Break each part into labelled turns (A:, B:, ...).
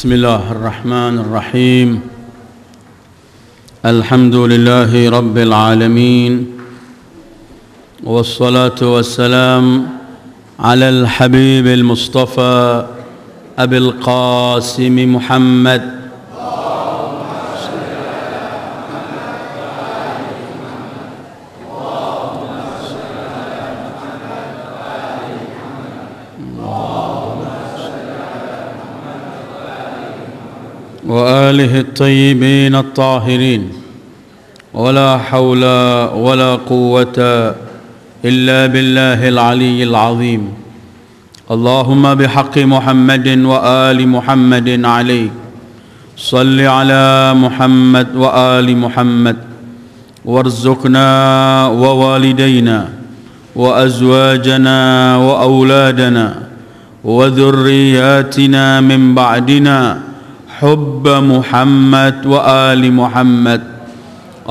A: بسم الله الرحمن الرحيم الحمد لله رب العالمين والصلاه والسلام على الحبيب المصطفى ابي القاسم محمد آله الطيبين الطاهرين ولا حول ولا قوة إلا بالله العلي العظيم اللهم بحق محمد وآل محمد عليه صل على محمد وآل محمد وارزقنا ووالدينا وأزواجنا وأولادنا وذرياتنا من بعدنا حب محمد وال محمد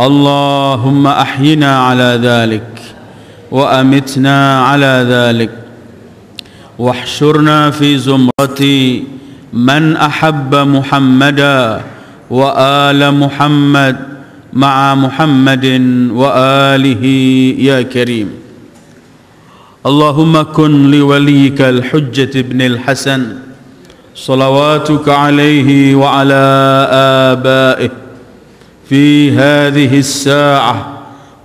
A: اللهم احينا على ذلك وامتنا على ذلك واحشرنا في زمرة من احب محمدا وال محمد مع محمد واله يا كريم اللهم كن لوليك الحجه بن الحسن صلواتك عليه وعلى آبائه في هذه الساعة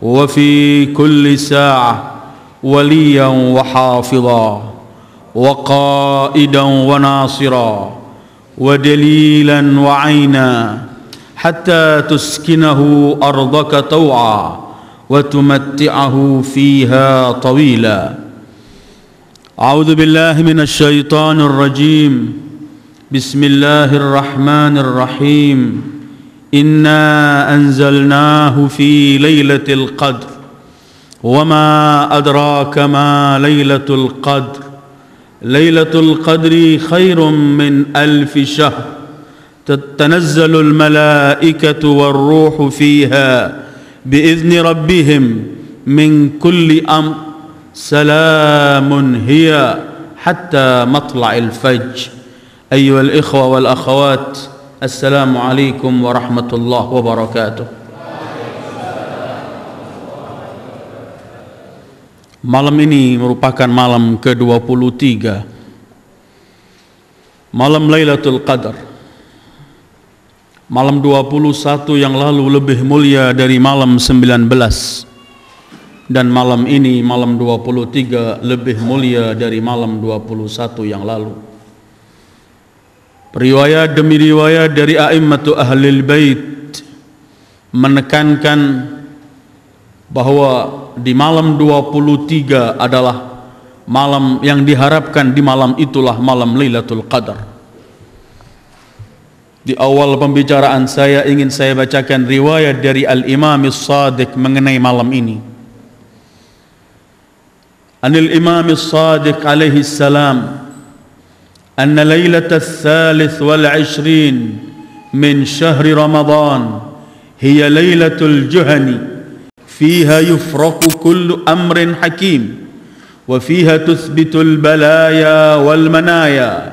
A: وفي كل ساعة وليا وحافظا وقائدا وناصرا ودليلا وعينا حتى تسكنه أرضك طوعا وتمتعه فيها طويلا أعوذ بالله من الشيطان الرجيم بسم الله الرحمن الرحيم انا انزلناه في ليله القدر وما ادراك ما ليله القدر ليله القدر خير من الف شهر تتنزل الملائكه والروح فيها باذن ربهم من كل امر سلام هي حتى مطلع الفجر أيها الإخوة والأخوات السلام عليكم ورحمة الله وبركاته Malam ini merupakan malam ke-23 Malam Lailatul Qadar Malam 21 yang lalu lebih mulia dari malam 19 Dan malam ini malam 23 lebih mulia dari malam 21 yang lalu Riwayat demi riwayat dari a'immatu ahlil bait menekankan bahawa di malam 23 adalah malam yang diharapkan di malam itulah malam Lailatul Qadar. Di awal pembicaraan saya ingin saya bacakan riwayat dari Al-Imam As-Sadiq mengenai malam ini. Anil Imam As-Sadiq alaihi salam أن ليلة الثالث والعشرين من شهر رمضان هي ليلة الجهن فيها يفرق كل أمر حكيم وفيها تثبت البلايا والمنايا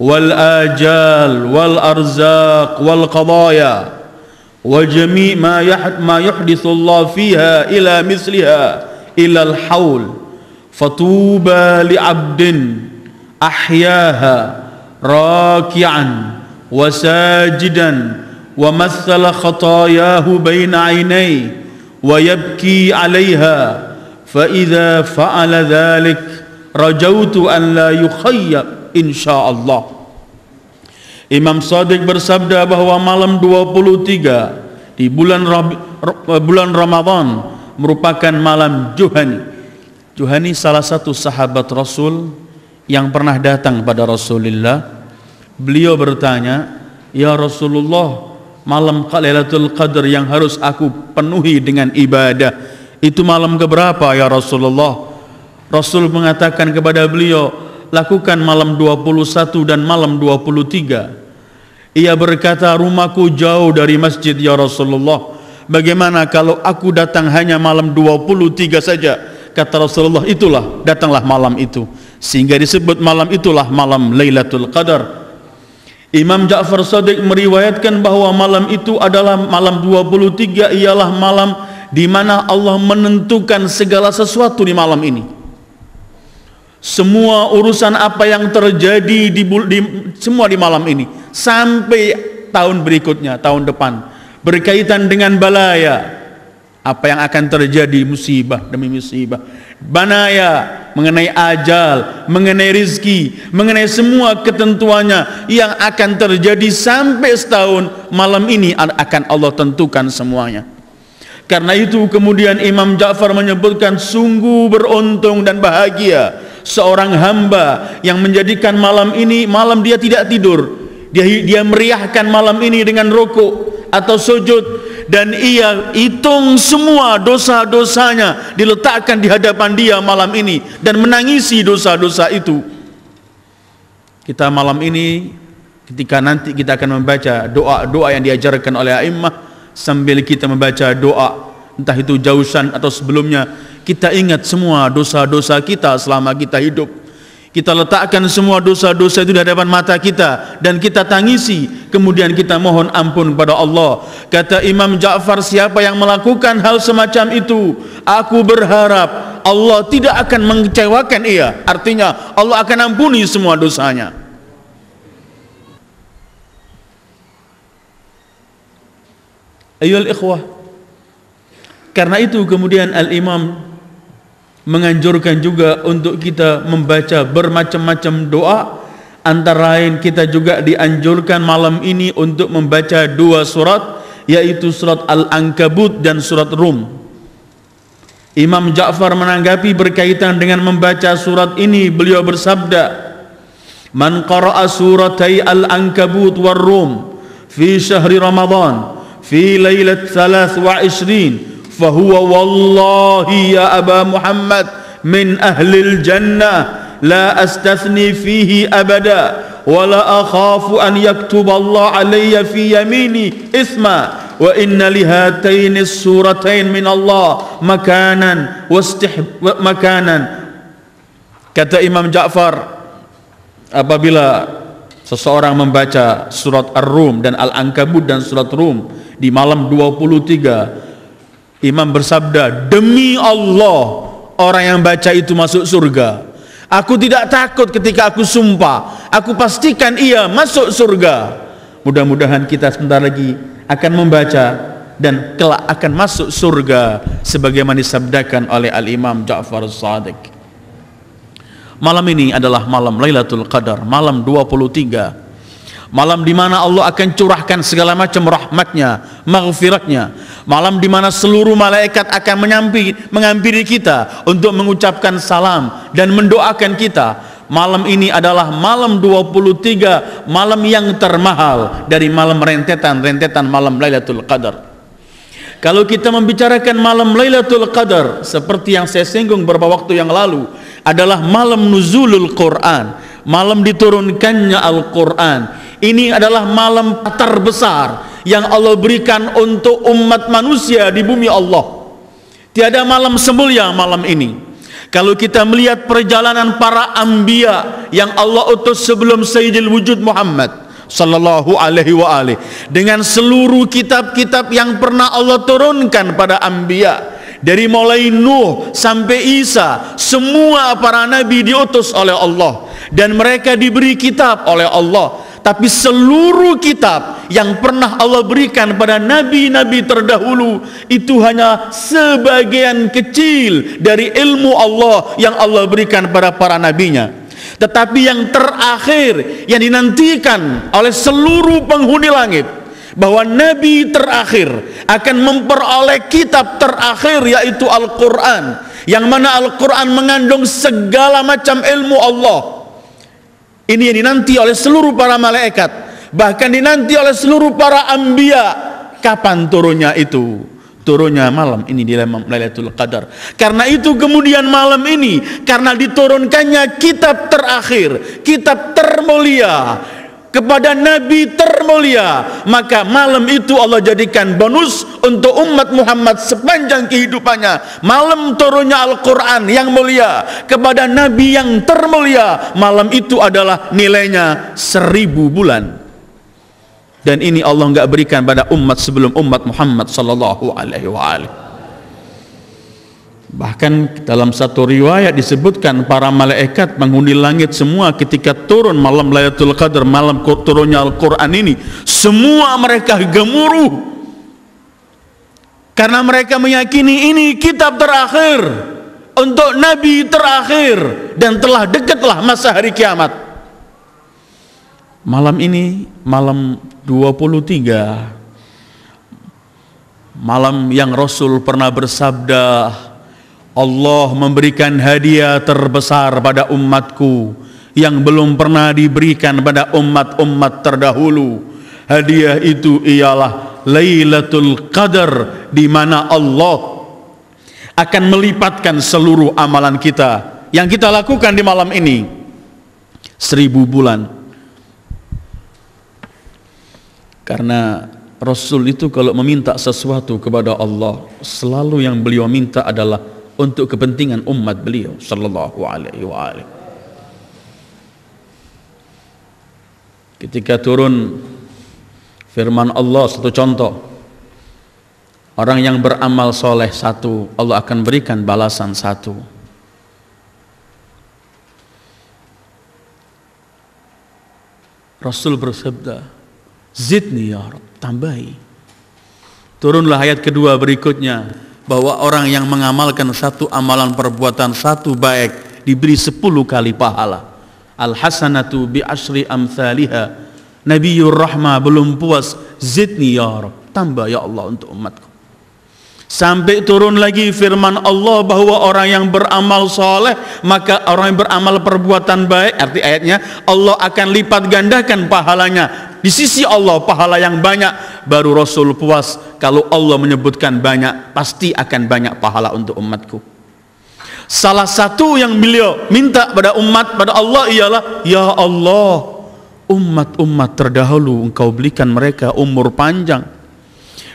A: والآجال والأرزاق والقضايا وجميع ما يحدث الله فيها إلى مثلها إلى الحول فطوبى لعبد أحياها راكعا وساجدا ومثل خطاياه بين عينيه ويبكي عليها فإذا فعل ذلك رجوت أن لا يخيب إن شاء الله Imam Sadiq bersabda bahawa malam 23 di bulan Rabi, bulan Ramadhan merupakan malam Juhani. Juhani salah satu sahabat Rasul yang pernah datang pada Rasulullah beliau bertanya ya Rasulullah malam Lailatul Qadar yang harus aku penuhi dengan ibadah itu malam keberapa ya Rasulullah Rasul mengatakan kepada beliau lakukan malam 21 dan malam 23 ia berkata rumahku jauh dari masjid ya Rasulullah bagaimana kalau aku datang hanya malam 23 saja kata Rasulullah itulah datanglah malam itu sehingga disebut malam itulah malam Lailatul Qadar Imam Ja'far Sadiq meriwayatkan bahwa malam itu adalah malam 23 ialah malam di mana Allah menentukan segala sesuatu di malam ini. Semua urusan apa yang terjadi di, di semua di malam ini sampai tahun berikutnya, tahun depan berkaitan dengan balaya apa yang akan terjadi musibah demi musibah banaya, mengenai ajal, mengenai rizki, mengenai semua ketentuannya yang akan terjadi sampai setahun malam ini akan Allah tentukan semuanya. Karena itu kemudian Imam Ja'far menyebutkan sungguh beruntung dan bahagia seorang hamba yang menjadikan malam ini malam dia tidak tidur. Dia dia meriahkan malam ini dengan rokok atau sujud dan ia hitung semua dosa-dosanya diletakkan di hadapan dia malam ini dan menangisi dosa-dosa itu kita malam ini ketika nanti kita akan membaca doa-doa yang diajarkan oleh a'immah sambil kita membaca doa entah itu jausan atau sebelumnya kita ingat semua dosa-dosa kita selama kita hidup kita letakkan semua dosa-dosa itu di hadapan mata kita dan kita tangisi, kemudian kita mohon ampun pada Allah. Kata Imam Ja'far, siapa yang melakukan hal semacam itu, aku berharap Allah tidak akan mengecewakan ia. Artinya Allah akan ampuni semua dosanya. Ayol ikhwah. Karena itu kemudian Al-Imam menganjurkan juga untuk kita membaca bermacam-macam doa antara lain kita juga dianjurkan malam ini untuk membaca dua surat yaitu surat Al-Ankabut dan surat Rum Imam Ja'far menanggapi berkaitan dengan membaca surat ini beliau bersabda Man qara'a suratai Al-Ankabut war Rum fi syahri Ramadan fi wa 23 fahuwa wallahi ya Aba Muhammad min ahlil jannah la astathni fihi abada ولا أخاف أن يكتب الله علي في يميني إثما وإن لهاتين السورتين من الله مكانا واستحب مكانا kata Imam Ja'far apabila seseorang membaca surat Ar-Rum dan Al-Ankabut dan surat Rum di malam 23 Imam bersabda, "Demi Allah, orang yang baca itu masuk surga." Aku tidak takut ketika aku sumpah. Aku pastikan ia masuk surga. Mudah-mudahan kita sebentar lagi akan membaca dan kelak akan masuk surga sebagaimana disabdakan oleh Al-Imam Ja'far As-Sadiq. Malam ini adalah malam Lailatul Qadar, malam 23 malam di mana Allah akan curahkan segala macam rahmatnya, maghfiratnya, malam di mana seluruh malaikat akan menyampi, mengampiri kita untuk mengucapkan salam dan mendoakan kita. Malam ini adalah malam 23, malam yang termahal dari malam rentetan-rentetan malam Lailatul Qadar. Kalau kita membicarakan malam Lailatul Qadar seperti yang saya singgung beberapa waktu yang lalu adalah malam nuzulul Quran, malam diturunkannya Al-Quran ini adalah malam terbesar yang Allah berikan untuk umat manusia di bumi Allah. Tiada malam semulia malam ini. Kalau kita melihat perjalanan para ambia yang Allah utus sebelum Sayyidil Wujud Muhammad sallallahu alaihi wa alih dengan seluruh kitab-kitab yang pernah Allah turunkan pada ambia dari mulai Nuh sampai Isa semua para nabi diutus oleh Allah dan mereka diberi kitab oleh Allah tapi seluruh kitab yang pernah Allah berikan pada nabi-nabi terdahulu itu hanya sebagian kecil dari ilmu Allah yang Allah berikan pada para nabinya tetapi yang terakhir yang dinantikan oleh seluruh penghuni langit bahwa nabi terakhir akan memperoleh kitab terakhir yaitu Al-Qur'an yang mana Al-Qur'an mengandung segala macam ilmu Allah ini yang dinanti oleh seluruh para malaikat, bahkan dinanti oleh seluruh para ambia. Kapan turunnya itu? Turunnya malam ini di Lailatul Qadar. Karena itu kemudian malam ini karena diturunkannya kitab terakhir, kitab termulia kepada Nabi termulia maka malam itu Allah jadikan bonus untuk umat Muhammad sepanjang kehidupannya malam turunnya Al-Quran yang mulia kepada Nabi yang termulia malam itu adalah nilainya seribu bulan dan ini Allah nggak berikan pada umat sebelum umat Muhammad sallallahu alaihi wa Bahkan dalam satu riwayat disebutkan para malaikat menghuni langit semua ketika turun malam Lailatul Qadar, malam turunnya Al-Qur'an ini, semua mereka gemuruh. Karena mereka meyakini ini kitab terakhir untuk nabi terakhir dan telah dekatlah masa hari kiamat. Malam ini malam 23 malam yang Rasul pernah bersabda Allah memberikan hadiah terbesar pada umatku yang belum pernah diberikan pada umat-umat terdahulu. Hadiah itu ialah Lailatul Qadar di mana Allah akan melipatkan seluruh amalan kita yang kita lakukan di malam ini seribu bulan karena Rasul itu kalau meminta sesuatu kepada Allah selalu yang beliau minta adalah untuk kepentingan umat beliau sallallahu alaihi wa alihi. Ketika turun firman Allah satu contoh Orang yang beramal soleh satu Allah akan berikan balasan satu Rasul bersabda Zidni ya tambahi Turunlah ayat kedua berikutnya bahwa orang yang mengamalkan satu amalan perbuatan satu baik diberi sepuluh kali pahala. Al hasanatu bi asri amthaliha. Nabiur Rahmah belum puas, zidni ya tambah ya Allah untuk umatku. Sampai turun lagi firman Allah bahwa orang yang beramal soleh maka orang yang beramal perbuatan baik arti ayatnya Allah akan lipat gandakan pahalanya di sisi Allah pahala yang banyak baru Rasul puas kalau Allah menyebutkan banyak pasti akan banyak pahala untuk umatku salah satu yang beliau minta pada umat pada Allah ialah ya Allah umat-umat terdahulu engkau belikan mereka umur panjang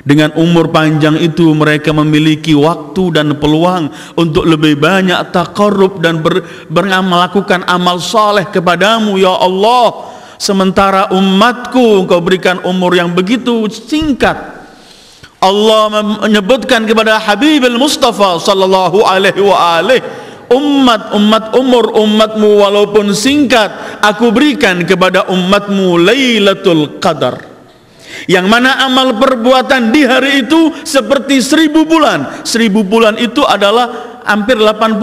A: dengan umur panjang itu mereka memiliki waktu dan peluang untuk lebih banyak takarrub dan ber, ber, melakukan amal saleh kepadamu ya Allah Sementara umatku engkau berikan umur yang begitu singkat. Allah menyebutkan kepada Habibil Mustafa sallallahu alaihi wa alihi umat umat umur umatmu walaupun singkat aku berikan kepada umatmu Lailatul Qadar yang mana amal perbuatan di hari itu seperti seribu bulan seribu bulan itu adalah hampir 84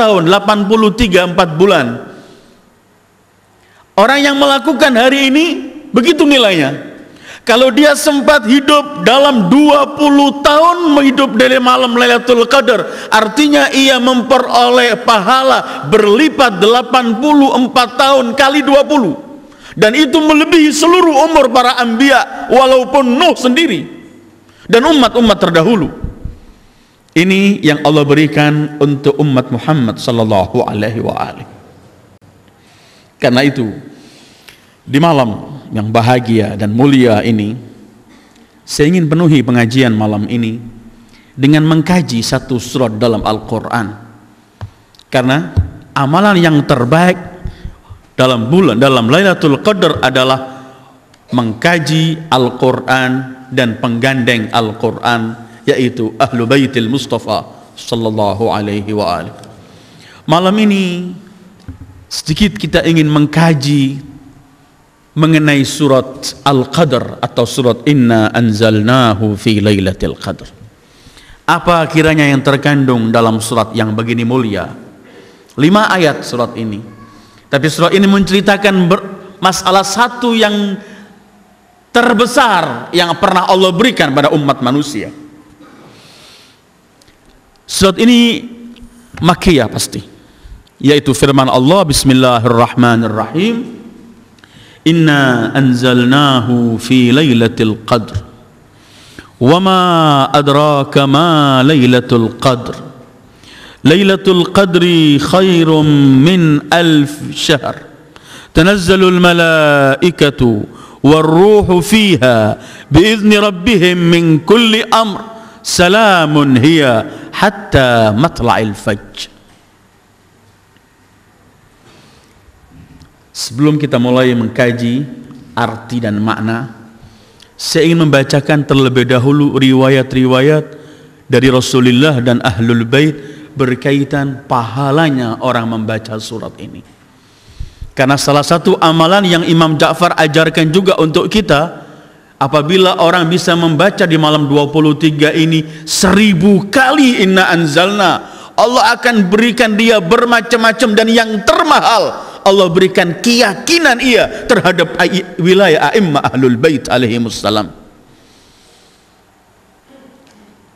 A: tahun 83 4 bulan Orang yang melakukan hari ini begitu nilainya. Kalau dia sempat hidup dalam 20 tahun hidup dari malam Lailatul Qadar, artinya ia memperoleh pahala berlipat 84 tahun kali 20. Dan itu melebihi seluruh umur para anbiya walaupun Nuh sendiri dan umat-umat terdahulu. Ini yang Allah berikan untuk umat Muhammad sallallahu alaihi wa alihi. Karena itu di malam yang bahagia dan mulia ini saya ingin penuhi pengajian malam ini dengan mengkaji satu surat dalam Al-Qur'an. Karena amalan yang terbaik dalam bulan dalam Lailatul Qadar adalah mengkaji Al-Qur'an dan penggandeng Al-Qur'an yaitu Ahlu Baitil Mustafa sallallahu alaihi wa Malam ini sedikit kita ingin mengkaji mengenai surat Al-Qadr atau surat Inna Anzalnahu fi Lailatul Qadr. Apa kiranya yang terkandung dalam surat yang begini mulia? Lima ayat surat ini. Tapi surat ini menceritakan masalah satu yang terbesar yang pernah Allah berikan pada umat manusia. Surat ini makiyah pasti. yaitu firman Allah bismillahirrahmanirrahim inna anzalnahu fi lailatul qadr wama adraka ma lailatul qadr lailatul qadri khairum min alf syahr تنزل الملائكة والروح فيها بإذن ربهم من كل أمر سلام هي حتى مطلع الفجر Sebelum kita mulai mengkaji arti dan makna, saya ingin membacakan terlebih dahulu riwayat-riwayat dari Rasulullah dan Ahlul Bait berkaitan pahalanya orang membaca surat ini. Karena salah satu amalan yang Imam Ja'far ajarkan juga untuk kita Apabila orang bisa membaca di malam 23 ini Seribu kali inna anzalna Allah akan berikan dia bermacam-macam dan yang termahal Allah berikan keyakinan ia terhadap wilayah a'immah ahlul bait alaihi wassalam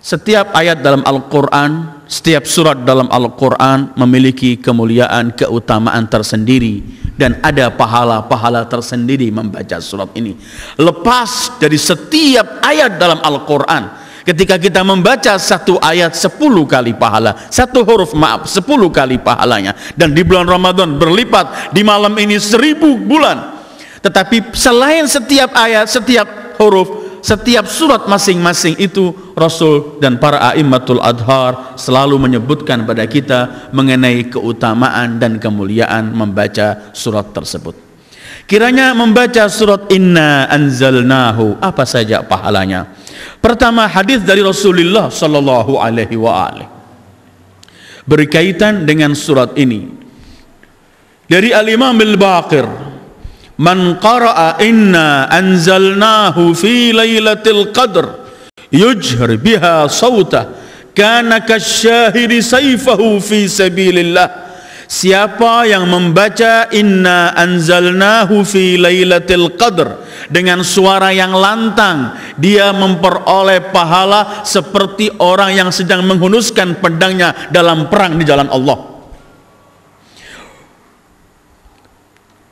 A: setiap ayat dalam Al-Quran setiap surat dalam Al-Quran memiliki kemuliaan keutamaan tersendiri dan ada pahala-pahala tersendiri membaca surat ini lepas dari setiap ayat dalam Al-Quran ketika kita membaca satu ayat sepuluh kali pahala satu huruf maaf sepuluh kali pahalanya dan di bulan Ramadan berlipat di malam ini seribu bulan tetapi selain setiap ayat setiap huruf setiap surat masing-masing itu Rasul dan para a'immatul adhar selalu menyebutkan pada kita mengenai keutamaan dan kemuliaan membaca surat tersebut Kiranya membaca surat Inna anzalnahu apa saja pahalanya. Pertama hadis dari Rasulullah sallallahu alaihi wa berkaitan dengan surat ini. Dari Al-Imam Al-Baqir, "Man qara'a inna anzalnahu fi lailatul qadr yujhir biha sawtah kana kasyahidi sayfahu fi sabilillah." Siapa yang membaca inna anzalnahu fi lailatul qadr dengan suara yang lantang, dia memperoleh pahala seperti orang yang sedang menghunuskan pedangnya dalam perang di jalan Allah.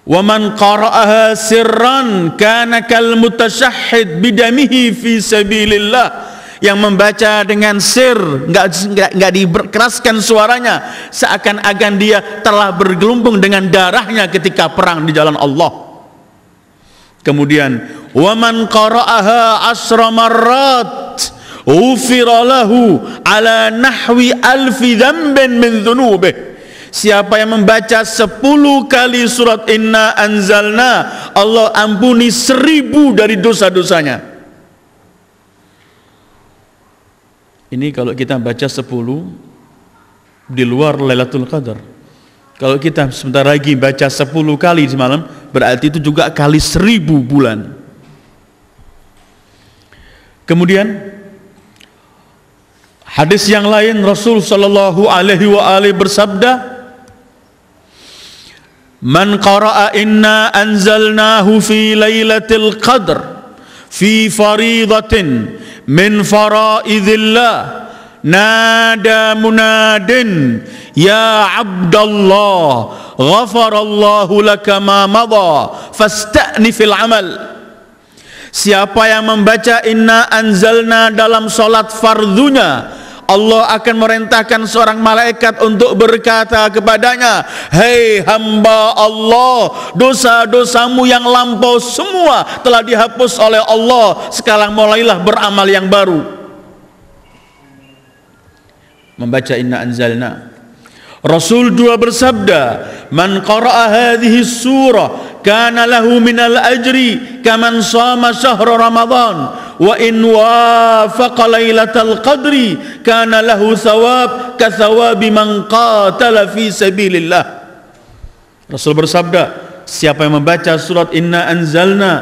A: man qara'aha sirran kana kal mutashahhid bidamihi fi sabilillah yang membaca dengan sir nggak nggak diberkeraskan suaranya seakan-akan dia telah bergelumpung dengan darahnya ketika perang di jalan Allah kemudian waman qara'aha asra marrat lahu ala nahwi alfi dhanbin min dhunubih Siapa yang membaca sepuluh kali surat inna anzalna Allah ampuni seribu dari dosa-dosanya Ini kalau kita baca 10 di luar Lailatul Qadar. Kalau kita sebentar lagi baca 10 kali semalam, berarti itu juga kali 1000 bulan. Kemudian hadis yang lain Rasul sallallahu alaihi wa alihi bersabda, Man qara'a inna anzalnahu fi lailatul qadr fi faridatin min faraidillah nada munadin ya abdallah ghafarallahu laka ma madha fastanifil amal Siapa yang membaca inna anzalna dalam solat fardunya Allah akan merintahkan seorang malaikat untuk berkata kepadanya Hei hamba Allah dosa-dosamu yang lampau semua telah dihapus oleh Allah sekarang mulailah beramal yang baru membaca inna anzalna Rasul dua bersabda man qara'a hadhihi surah kana lahu minal ajri kaman sa'ma syahra ramadan wa in wafaqa lailatal qadri kana lahu sawab ka sawabi man qatala fi sabilillah Rasul bersabda siapa yang membaca surat inna anzalna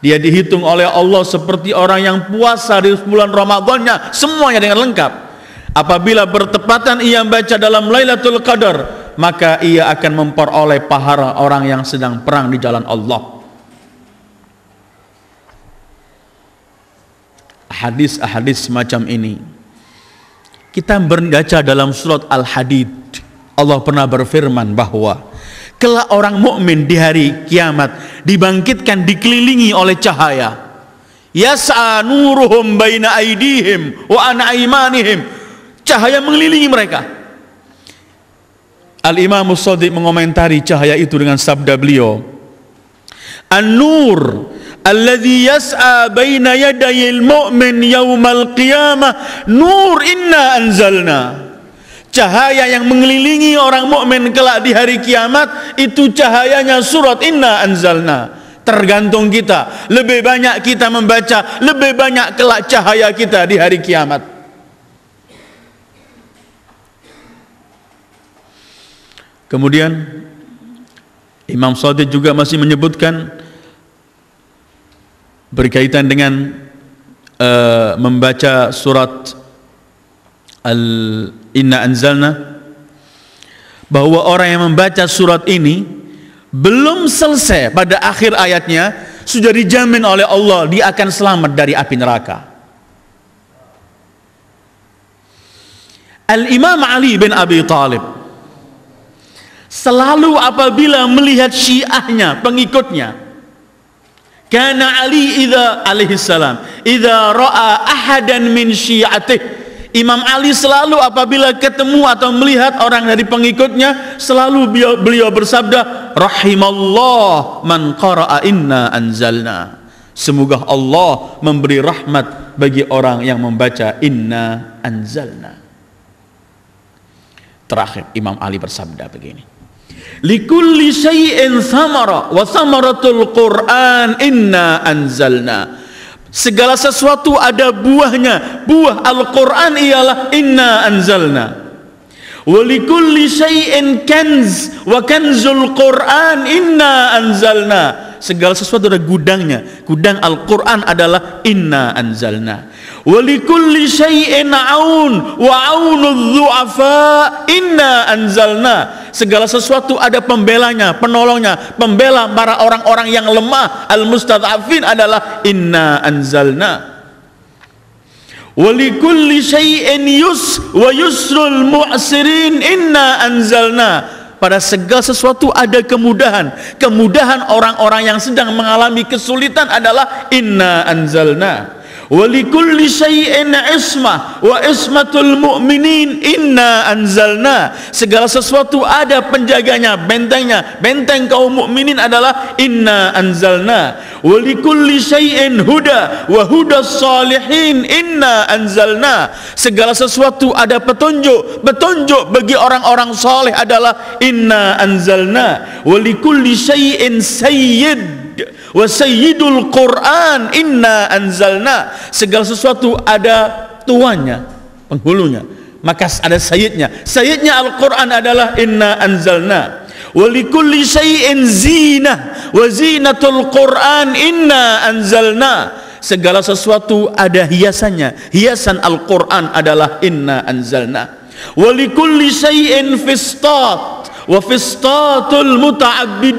A: dia dihitung oleh Allah seperti orang yang puasa di bulan Ramadannya semuanya dengan lengkap apabila bertepatan ia membaca dalam Lailatul Qadar maka ia akan memperoleh pahala orang yang sedang perang di jalan Allah hadis-hadis semacam ini. Kita membaca dalam surat Al-Hadid, Allah pernah berfirman bahwa kelak orang mukmin di hari kiamat dibangkitkan dikelilingi oleh cahaya. Yas'a nuruhum baina aidihim wa an aimanihim. Cahaya mengelilingi mereka. Al-Imam Sadiq mengomentari cahaya itu dengan sabda beliau, An-nur alladhi yas'a baina yadayil mu'min yaumal qiyamah nur inna anzalna cahaya yang mengelilingi orang mukmin kelak di hari kiamat itu cahayanya surat inna anzalna tergantung kita lebih banyak kita membaca lebih banyak kelak cahaya kita di hari kiamat kemudian Imam Sadiq juga masih menyebutkan berkaitan dengan uh, membaca surat al inna anzalna bahwa orang yang membaca surat ini belum selesai pada akhir ayatnya sudah dijamin oleh Allah dia akan selamat dari api neraka. Al-Imam Ali bin Abi Talib selalu apabila melihat syiahnya, pengikutnya Kana Ali idza alaihi salam idza ra'a ahadan min syi'atih Imam Ali selalu apabila ketemu atau melihat orang dari pengikutnya selalu beliau, beliau bersabda rahimallah man qara'a inna anzalna Semoga Allah memberi rahmat bagi orang yang membaca inna anzalna Terakhir Imam Ali bersabda begini likulli syai'in thamara wa thamaratul quran inna anzalna segala sesuatu ada buahnya buah al-quran ialah inna anzalna Walikulli syai'in kanz wa kanzul Qur'an inna anzalna. Segala sesuatu ada gudangnya. Gudang Al-Qur'an adalah inna anzalna. Walikulli syai'in aun wa aunudz du'afa inna anzalna. Segala sesuatu ada pembelanya, penolongnya, pembela para orang-orang yang lemah. Al-mustad'afin adalah inna anzalna. walikulli syai'in yus wa yusrul mu'sirin inna anzalna pada segala sesuatu ada kemudahan kemudahan orang-orang yang sedang mengalami kesulitan adalah inna anzalna walikulli shay'in isma wa ismatul mu'minin inna anzalna segala sesuatu ada penjaganya bentengnya benteng kaum mukminin adalah inna anzalna walikulli shay'in huda wa huda salihin inna anzalna segala sesuatu ada petunjuk petunjuk bagi orang-orang saleh adalah inna anzalna walikulli shay'in sayyid wa sayyidul Quran inna anzalna segala sesuatu ada tuannya penghulunya maka ada sayyidnya sayyidnya Al-Quran adalah inna anzalna walikulli syai'in zinah wa zinatul Quran inna anzalna segala sesuatu ada hiasannya hiasan Al-Quran adalah inna anzalna walikulli syai'in fistat Wafistatul fistatul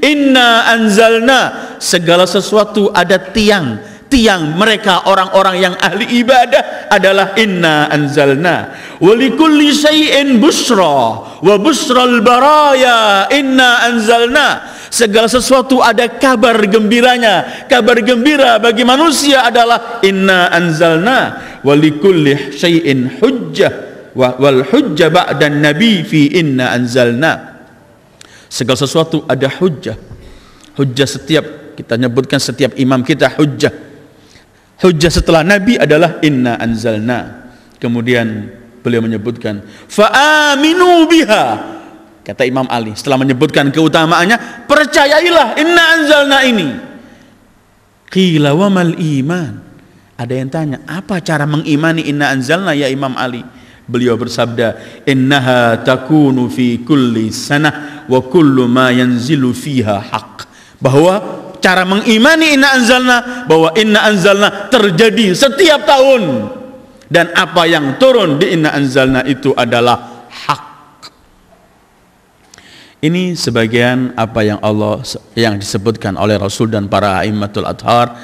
A: inna anzalna segala sesuatu ada tiang tiang mereka orang-orang yang ahli ibadah adalah inna anzalna walikulli syai'in busra wa busral baraya inna anzalna segala sesuatu ada kabar gembiranya kabar gembira bagi manusia adalah inna anzalna walikulli syai'in hujjah wal hujjah ba'dan nabi fi inna anzalna segala sesuatu ada hujjah hujjah setiap kita nyebutkan setiap imam kita hujjah hujjah setelah nabi adalah inna anzalna kemudian beliau menyebutkan fa'aminu biha kata Imam Ali setelah menyebutkan keutamaannya percayailah inna anzalna ini qila wamal iman ada yang tanya apa cara mengimani inna anzalna ya Imam Ali Beliau bersabda, "Innaha takunu fi kulli sana wa kullu ma yanzilu fiha haq." Bahwa cara mengimani inna anzalna bahwa inna anzalna terjadi setiap tahun dan apa yang turun di inna anzalna itu adalah hak. Ini sebagian apa yang Allah yang disebutkan oleh Rasul dan para aimatul athar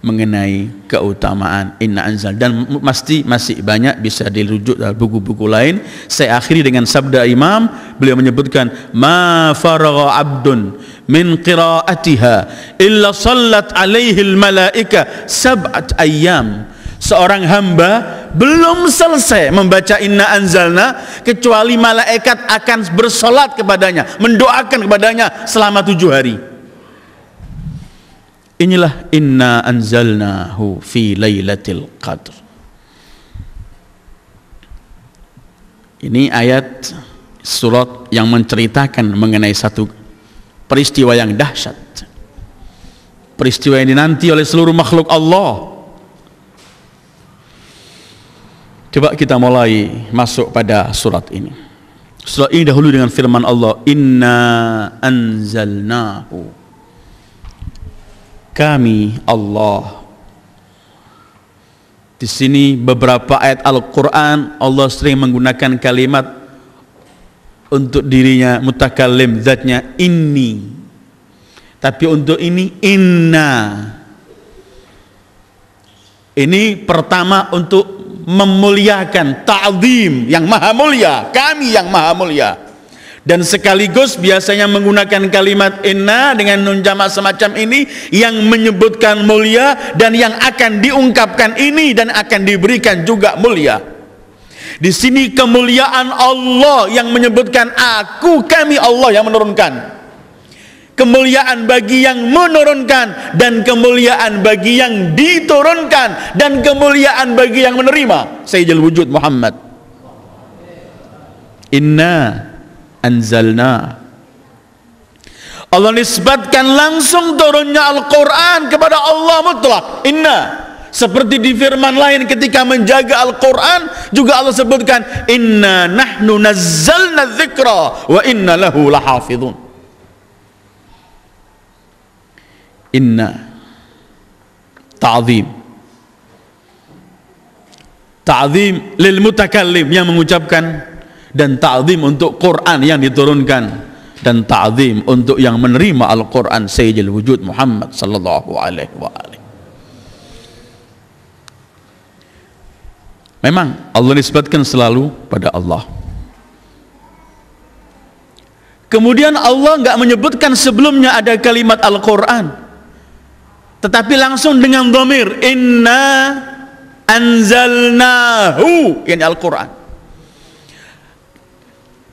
A: mengenai keutamaan inna anzal dan pasti masih banyak bisa dirujuk dari buku-buku lain saya akhiri dengan sabda imam beliau menyebutkan ma faragha abdun min qiraatiha illa sallat alaihi malaika sab'at ayyam seorang hamba belum selesai membaca inna anzalna kecuali malaikat akan bersolat kepadanya mendoakan kepadanya selama tujuh hari Inilah inna anzalnahu fi lailatul qadr. Ini ayat surat yang menceritakan mengenai satu peristiwa yang dahsyat. Peristiwa yang dinanti oleh seluruh makhluk Allah. Coba kita mulai masuk pada surat ini. Surat ini dahulu dengan firman Allah, "Inna anzalnahu" kami Allah. Di sini beberapa ayat Al-Quran Allah sering menggunakan kalimat untuk dirinya mutakalim zatnya ini. Tapi untuk ini inna. Ini pertama untuk memuliakan ta'zim yang maha mulia, kami yang maha mulia dan sekaligus biasanya menggunakan kalimat inna dengan nun jamak semacam ini yang menyebutkan mulia dan yang akan diungkapkan ini dan akan diberikan juga mulia di sini kemuliaan Allah yang menyebutkan aku kami Allah yang menurunkan kemuliaan bagi yang menurunkan dan kemuliaan bagi yang diturunkan dan kemuliaan bagi yang menerima Sayyidul Wujud Muhammad Inna anzalna Allah nisbatkan langsung turunnya Al-Quran kepada Allah mutlak inna seperti di firman lain ketika menjaga Al-Quran juga Allah sebutkan inna nahnu nazzalna dzikra wa inna lahu lahafidhun inna ta'zim ta'zim lil mutakallim yang mengucapkan dan ta'zim untuk Quran yang diturunkan dan ta'zim untuk yang menerima Al-Quran Sayyidil Wujud Muhammad sallallahu alaihi wa Memang Allah nisbatkan selalu pada Allah. Kemudian Allah nggak menyebutkan sebelumnya ada kalimat Al-Quran, tetapi langsung dengan domir Inna anzalnahu, yani Al-Quran.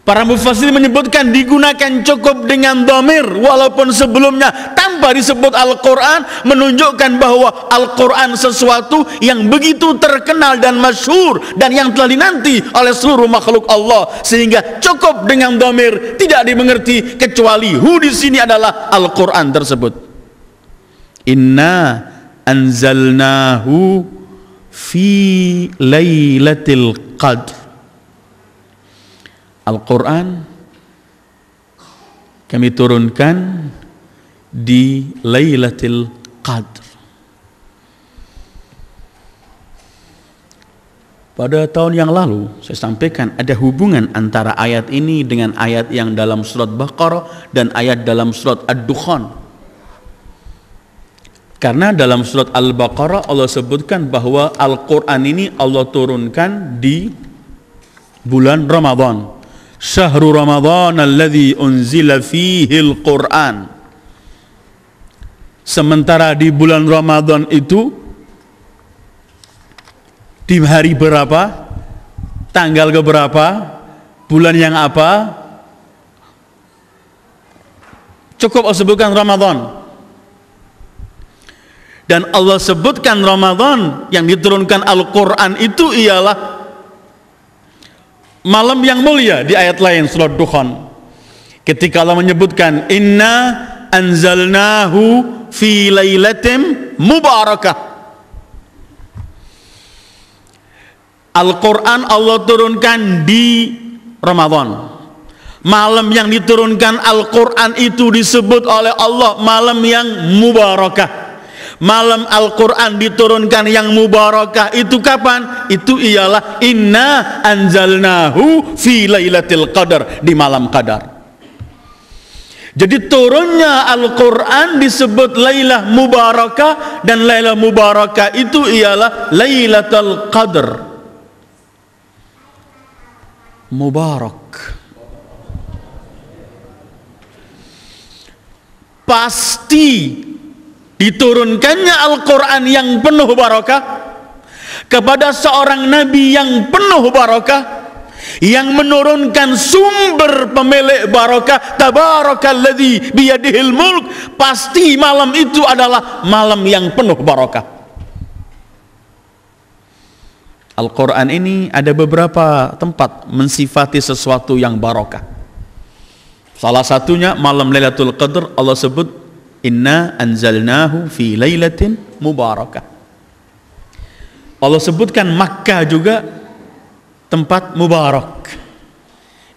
A: Para mufassir menyebutkan digunakan cukup dengan domir walaupun sebelumnya tanpa disebut Al-Quran menunjukkan bahwa Al-Quran sesuatu yang begitu terkenal dan masyhur dan yang telah dinanti oleh seluruh makhluk Allah sehingga cukup dengan domir tidak dimengerti kecuali hu di sini adalah Al-Quran tersebut. Inna anzalnahu fi lailatul qadr Al-Quran kami turunkan di Lailatul Qadr. Pada tahun yang lalu saya sampaikan ada hubungan antara ayat ini dengan ayat yang dalam surat Baqarah dan ayat dalam surat Ad-Dukhan. Karena dalam surat Al-Baqarah Allah sebutkan bahwa Al-Quran ini Allah turunkan di bulan Ramadan syahrul ramadhan alladhi unzila fihil quran sementara di bulan Ramadan itu di hari berapa tanggal keberapa berapa bulan yang apa cukup sebutkan Ramadan dan Allah sebutkan Ramadan yang diturunkan Al-Quran itu ialah malam yang mulia di ayat lain surat Dukhan ketika Allah menyebutkan inna anzalnahu fi lailatim mubarakah Al-Quran Allah turunkan di Ramadan malam yang diturunkan Al-Quran itu disebut oleh Allah malam yang mubarakah malam Al-Quran diturunkan yang mubarakah itu kapan? itu ialah inna anzalnahu fi lailatul qadar di malam qadar jadi turunnya Al-Quran disebut Lailah Mubarakah dan Lailah Mubarakah itu ialah Lailatul qadar Mubarak Pasti diturunkannya Al-Quran yang penuh barokah kepada seorang nabi yang penuh barokah yang menurunkan sumber pemilik barokah tabarakalladzi biyadihil mulk pasti malam itu adalah malam yang penuh barokah Al-Quran ini ada beberapa tempat mensifati sesuatu yang barokah salah satunya malam Lailatul Qadar Allah sebut Inna anzalnahu fi lailatin mubarakah. Allah sebutkan Makkah juga tempat mubarak.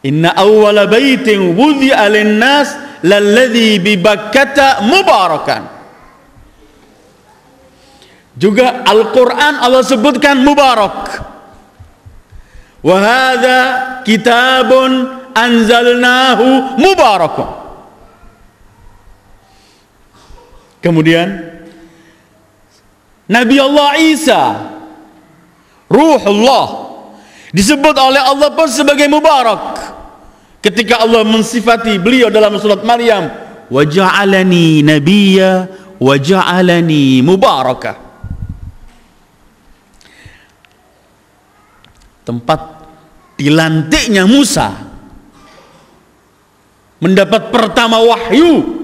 A: Inna awwala baitin wudhi'a lin-nas lalladhi bi Bakkata mubarakan. Juga Al-Qur'an Allah sebutkan mubarak. Wa hadza kitabun anzalnahu mubarakun. Kemudian Nabi Allah Isa Ruhullah disebut oleh Allah pun sebagai mubarak ketika Allah mensifati beliau dalam surat Maryam waja'alani nabiyya waja'alani mubarakah tempat dilantiknya Musa mendapat pertama wahyu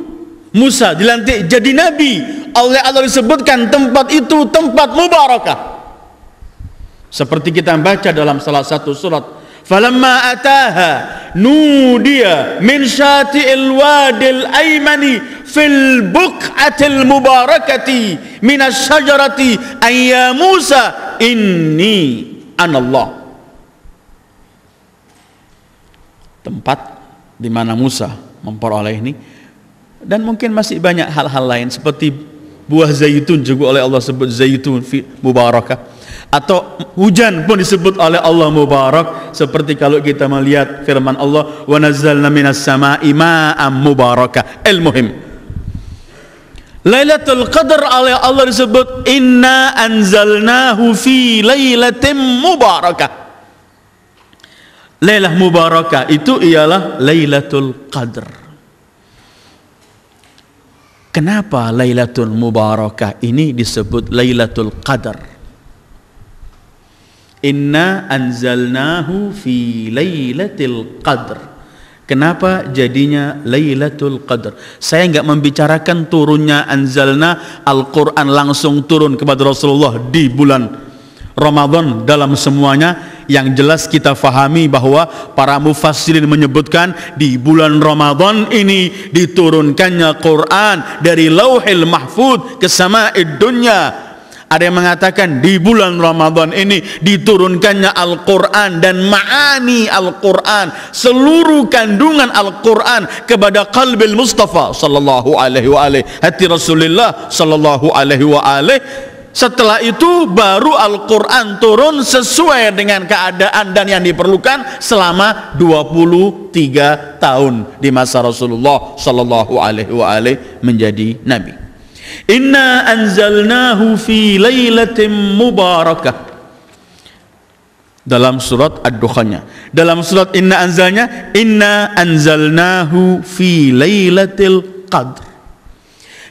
A: Musa dilantik jadi nabi oleh Allah disebutkan tempat itu tempat mubarakah seperti kita baca dalam salah satu surat falamma ataha nudiya min syati'il wadil aymani fil buk'atil mubarakati minas syajarati ayya Musa inni anallah tempat di mana Musa memperoleh ini dan mungkin masih banyak hal-hal lain seperti buah zaitun juga oleh Allah sebut zaitun mubarakah atau hujan pun disebut oleh Allah mubarak seperti kalau kita melihat firman Allah wa nazzalna minas sama'i ma'am mubarakah al muhim Lailatul Qadar oleh Allah disebut inna anzalnahu fi lailatin mubarakah Lailah mubarakah itu ialah Lailatul Qadar Kenapa Lailatul Mubarakah ini disebut Lailatul Qadar? Inna anzalnahu fi Lailatul Qadar. Kenapa jadinya Lailatul Qadar? Saya enggak membicarakan turunnya anzalna Al-Qur'an langsung turun kepada Rasulullah di bulan Ramadan dalam semuanya yang jelas kita fahami bahwa para mufassirin menyebutkan di bulan Ramadan ini diturunkannya Quran dari lauhil mahfud ke sama'id dunia ada yang mengatakan di bulan Ramadan ini diturunkannya Al-Quran dan ma'ani Al-Quran seluruh kandungan Al-Quran kepada kalbil Mustafa sallallahu alaihi wa alaihi hati Rasulullah sallallahu alaihi wa alaihi Setelah itu baru Al-Quran turun sesuai dengan keadaan dan yang diperlukan selama 23 tahun di masa Rasulullah Shallallahu Alaihi Wasallam menjadi Nabi. Inna anzalnahu fi lailatin mubarakah. Dalam surat Ad-Dukhannya. Dalam surat Inna anzalnya, Inna anzalnahu fi lailatil qadr.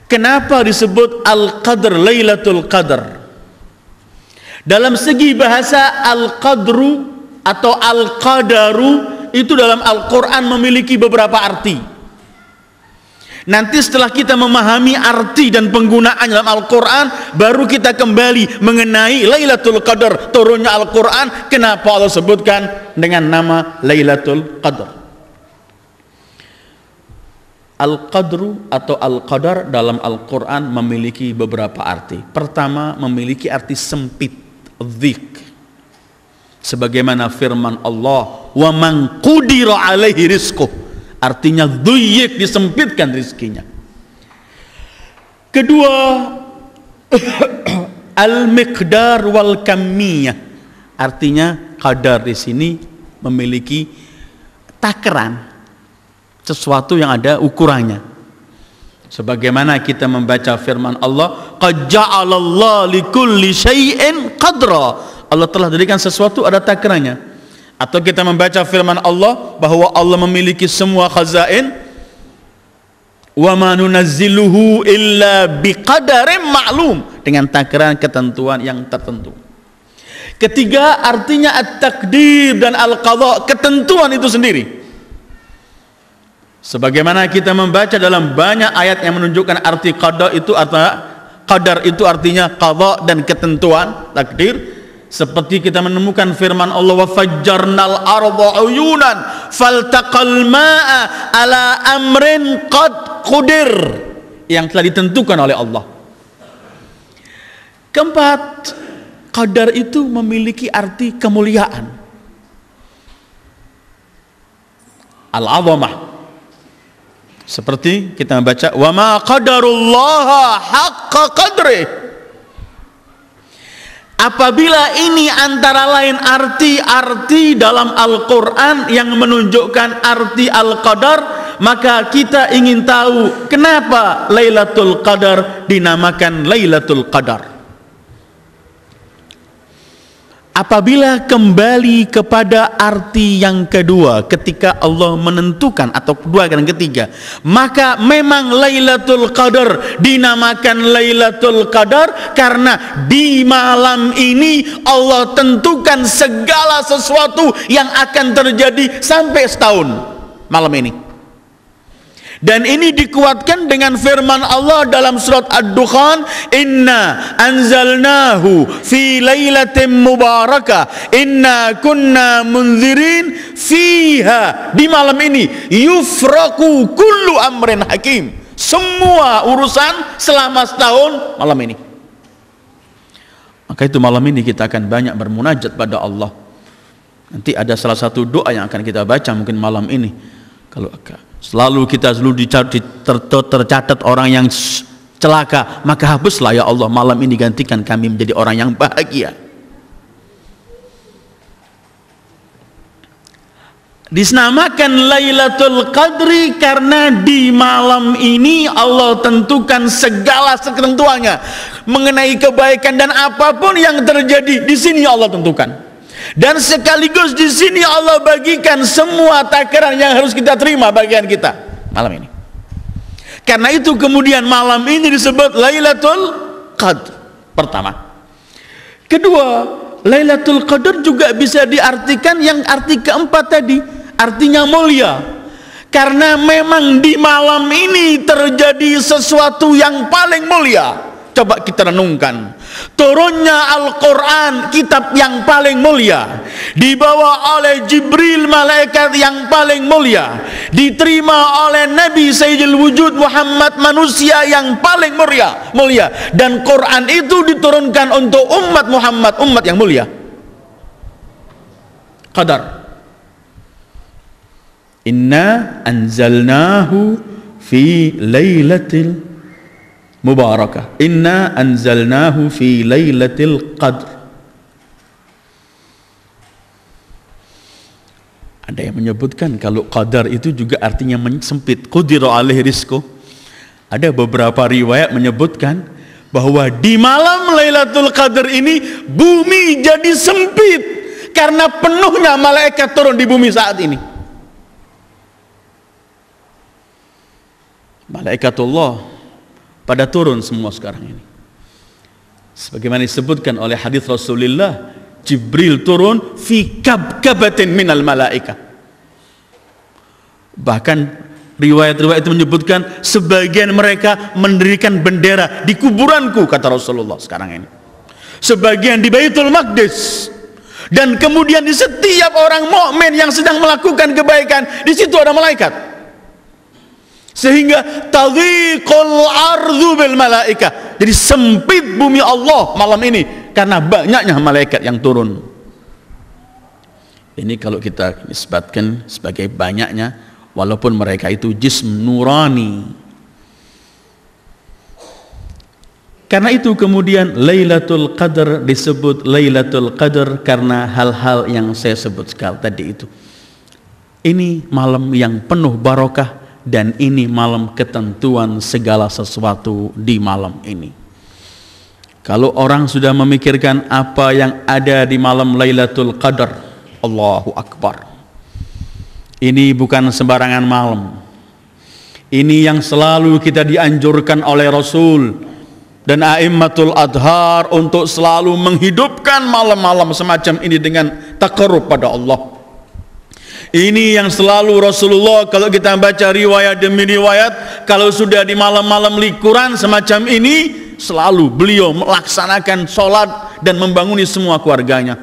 A: Kenapa disebut Al-Qadr Lailatul Qadar? Dalam segi bahasa Al-Qadru atau Al-Qadaru itu dalam Al-Quran memiliki beberapa arti. Nanti setelah kita memahami arti dan penggunaan dalam Al-Quran Baru kita kembali mengenai Lailatul Qadar Turunnya Al-Quran Kenapa Allah sebutkan dengan nama Lailatul Qadar Al-Qadru atau Al-Qadar dalam Al-Quran memiliki beberapa arti. Pertama, memiliki arti sempit, dzik. Sebagaimana firman Allah, wa man qudira alaihi rizquh. Artinya dzik disempitkan rizkinya. Kedua, al-miqdar wal kamiyah. Artinya qadar di sini memiliki takaran, sesuatu yang ada ukurannya sebagaimana kita membaca firman Allah qad ja'alallahu likulli syai'in qadra Allah telah berikan sesuatu ada takarannya atau kita membaca firman Allah bahwa Allah memiliki semua khazain wa ma nunazziluhu illa biqadarin ma'lum dengan takaran ketentuan yang tertentu ketiga artinya at-takdir dan al-qadha ketentuan itu sendiri Sebagaimana kita membaca dalam banyak ayat yang menunjukkan arti qada itu atau qadar itu artinya qada dan ketentuan, takdir. Seperti kita menemukan firman Allah wa fajjarnal arda uyunan faltaqal ma'a ala amrin qad qudir yang telah ditentukan oleh Allah. Keempat, qadar itu memiliki arti kemuliaan. Al-azamah seperti kita baca wa ma qadarullah haqqa qadri apabila ini antara lain arti-arti dalam Al-Qur'an yang menunjukkan arti al-qadar maka kita ingin tahu kenapa Lailatul Qadar dinamakan Lailatul Qadar Apabila kembali kepada arti yang kedua ketika Allah menentukan atau kedua dan ketiga, maka memang Lailatul Qadar dinamakan Lailatul Qadar karena di malam ini Allah tentukan segala sesuatu yang akan terjadi sampai setahun malam ini. Dan ini dikuatkan dengan firman Allah dalam surat Ad-Dukhan, "Inna anzalnahu fi lailatin mubarakah, inna kunna munzirin fiha." Di malam ini yufraku kullu amrin hakim. Semua urusan selama setahun malam ini. Maka itu malam ini kita akan banyak bermunajat pada Allah. Nanti ada salah satu doa yang akan kita baca mungkin malam ini. Kalau agak Selalu kita selalu tercatat orang yang celaka, maka hapuslah ya Allah malam ini gantikan kami menjadi orang yang bahagia. Disnamakan Lailatul Qadri karena di malam ini Allah tentukan segala ketentuannya mengenai kebaikan dan apapun yang terjadi di sini Allah tentukan. Dan sekaligus di sini Allah bagikan semua takaran yang harus kita terima bagian kita malam ini. Karena itu kemudian malam ini disebut Lailatul Qadar pertama. Kedua, Lailatul Qadar juga bisa diartikan yang arti keempat tadi, artinya mulia. Karena memang di malam ini terjadi sesuatu yang paling mulia. Coba kita renungkan Turunnya Al-Quran, kitab yang paling mulia, dibawa oleh Jibril, malaikat yang paling mulia, diterima oleh Nabi Sayyidil Wujud Muhammad, manusia yang paling mulia, mulia. dan Quran itu diturunkan untuk umat Muhammad, umat yang mulia. Qadar. Inna anzalnahu fi lailatul mubarakah. Inna anzalnahu fi lailatul qadr. Ada yang menyebutkan kalau qadar itu juga artinya sempit. Qudira alaih rizqu. Ada beberapa riwayat menyebutkan bahwa di malam Lailatul Qadar ini bumi jadi sempit karena penuhnya malaikat turun di bumi saat ini. Malaikatullah pada turun semua sekarang ini. Sebagaimana disebutkan oleh hadis Rasulullah, Jibril turun fi kabkabatin minal malaika. Bahkan riwayat-riwayat itu menyebutkan sebagian mereka mendirikan bendera di kuburanku kata Rasulullah sekarang ini. Sebagian di Baitul Maqdis dan kemudian di setiap orang mukmin yang sedang melakukan kebaikan di situ ada malaikat sehingga taghiqul ardu bil malaika jadi sempit bumi Allah malam ini karena banyaknya malaikat yang turun ini kalau kita nisbatkan sebagai banyaknya walaupun mereka itu jism nurani Karena itu kemudian Lailatul Qadar disebut Lailatul Qadar karena hal-hal yang saya sebut sekali tadi itu. Ini malam yang penuh barokah dan ini malam ketentuan segala sesuatu di malam ini. Kalau orang sudah memikirkan apa yang ada di malam Lailatul Qadar, Allahu Akbar. Ini bukan sembarangan malam. Ini yang selalu kita dianjurkan oleh Rasul dan A'immatul Adhar untuk selalu menghidupkan malam-malam semacam ini dengan takarub pada Allah ini yang selalu Rasulullah kalau kita baca riwayat demi riwayat kalau sudah di malam-malam likuran semacam ini selalu beliau melaksanakan sholat dan membanguni semua keluarganya.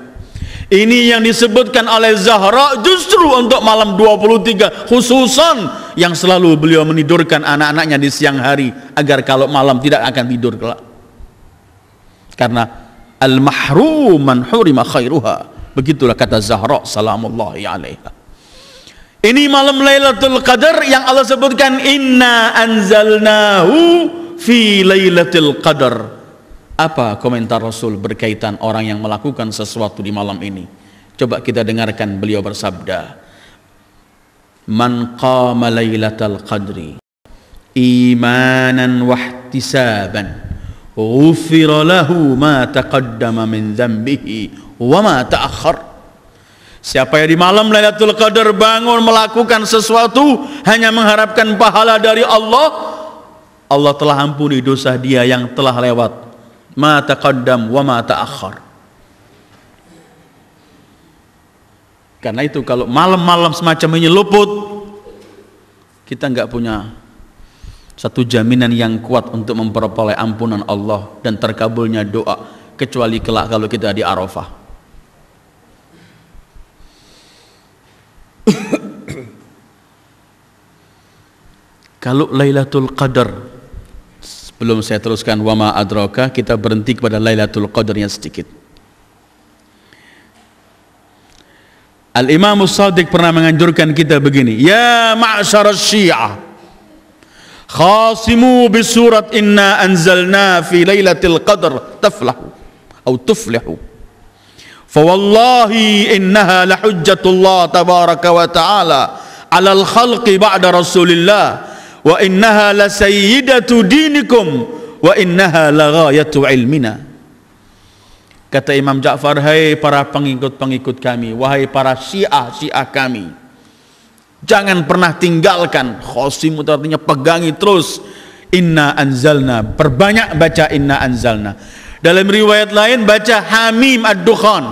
A: Ini yang disebutkan oleh Zahra justru untuk malam 23 khususan yang selalu beliau menidurkan anak-anaknya di siang hari agar kalau malam tidak akan tidur kelak. Karena al-mahruman hurima khairuha. Begitulah kata Zahra salamullahi alaiha. Ini malam Lailatul Qadar yang Allah sebutkan inna anzalnahu fi Lailatul Qadar. Apa komentar Rasul berkaitan orang yang melakukan sesuatu di malam ini? Coba kita dengarkan beliau bersabda. Man qama Lailatul Qadri imanan wahtisaban ghufira lahu ma taqaddama min dhanbihi wa ma ta'akhkhara Siapa yang di malam Lailatul Qadar bangun melakukan sesuatu hanya mengharapkan pahala dari Allah, Allah telah ampuni dosa dia yang telah lewat. Ma taqaddam wa ma Karena itu kalau malam-malam semacam ini luput, kita nggak punya satu jaminan yang kuat untuk memperoleh ampunan Allah dan terkabulnya doa kecuali kelak kalau kita di Arafah. Kalau Lailatul Qadar sebelum saya teruskan wama Adroka, kita berhenti kepada Lailatul Qadarnya sedikit Al-Imam Sadiq pernah menganjurkan kita begini ya ma'syar syiah khasimu surat inna anzalna fi lailatul qadr taflahu atau tuflihu فوالله إنها لحجة الله تبارك وتعالى على الخلق بعد رسول الله وإنها لسيدة دينكم وإنها dinikum علمنا kata Imam Ja'far hai hey, para pengikut-pengikut kami wahai para syiah-syiah kami jangan pernah tinggalkan khosim itu artinya pegangi terus inna anzalna perbanyak baca inna anzalna dalam riwayat lain baca Hamim ad-Dukhan.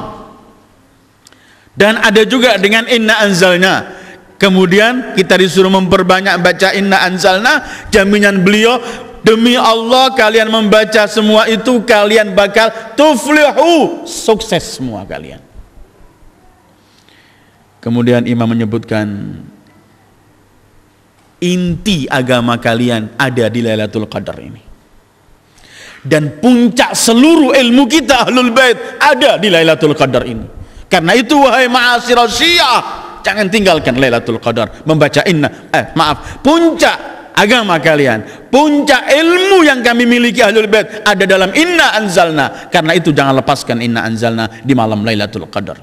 A: Dan ada juga dengan inna anzalnya. Kemudian kita disuruh memperbanyak baca inna anzalna, jaminan beliau demi Allah kalian membaca semua itu kalian bakal tuflihu, sukses semua kalian. Kemudian imam menyebutkan inti agama kalian ada di Lailatul Qadar ini dan puncak seluruh ilmu kita ahlul bait ada di Lailatul Qadar ini karena itu wahai ma'asyiral syiah jangan tinggalkan Lailatul Qadar membaca inna eh maaf puncak agama kalian puncak ilmu yang kami miliki ahlul bait ada dalam inna anzalna karena itu jangan lepaskan inna anzalna di malam Lailatul Qadar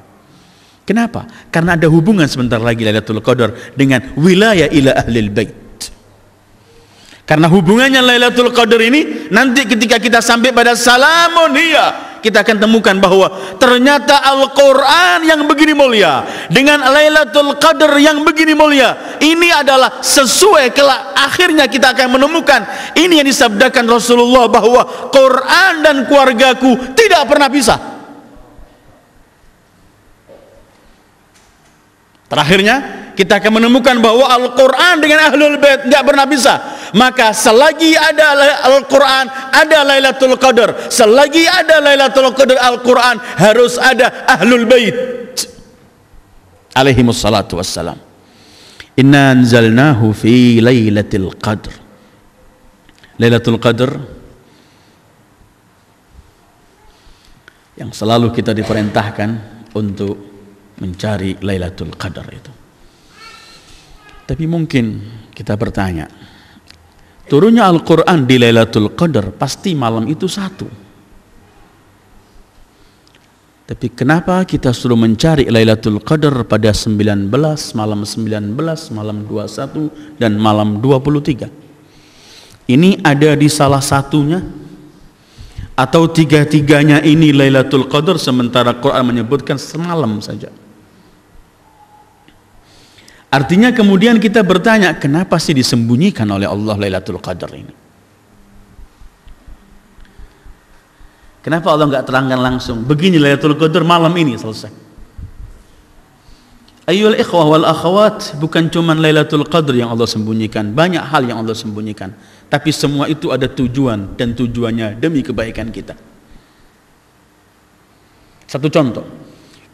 A: kenapa karena ada hubungan sebentar lagi Lailatul Qadar dengan wilayah ila ahlul bait karena hubungannya Lailatul Qadar ini nanti ketika kita sampai pada Salamonia kita akan temukan bahwa ternyata Al-Qur'an yang begini mulia dengan Lailatul Qadar yang begini mulia ini adalah sesuai kelak akhirnya kita akan menemukan ini yang disabdakan Rasulullah bahwa Quran dan keluargaku tidak pernah pisah. Terakhirnya kita akan menemukan bahwa Al-Quran dengan Ahlul Bait tidak pernah pisah maka selagi ada Al-Quran ada Lailatul Qadar selagi ada Lailatul Qadar Al-Quran harus ada Ahlul Bait alaihimus salatu wassalam inna anzalnahu fi Lailatul Qadar Lailatul Qadar yang selalu kita diperintahkan untuk mencari Lailatul Qadar itu tapi mungkin kita bertanya, Turunnya Al-Quran di Lailatul Qadar pasti malam itu satu. Tapi kenapa kita suruh mencari Lailatul Qadar pada 19, malam 19, malam 21 dan malam 23? Ini ada di salah satunya atau tiga-tiganya ini Lailatul Qadar sementara Quran menyebutkan semalam saja. Artinya kemudian kita bertanya, kenapa sih disembunyikan oleh Allah Lailatul Qadar ini? Kenapa Allah nggak terangkan langsung? Begini Lailatul Qadar malam ini selesai. Ayol ikhwah wal akhwat bukan cuma Lailatul Qadar yang Allah sembunyikan, banyak hal yang Allah sembunyikan. Tapi semua itu ada tujuan dan tujuannya demi kebaikan kita. Satu contoh,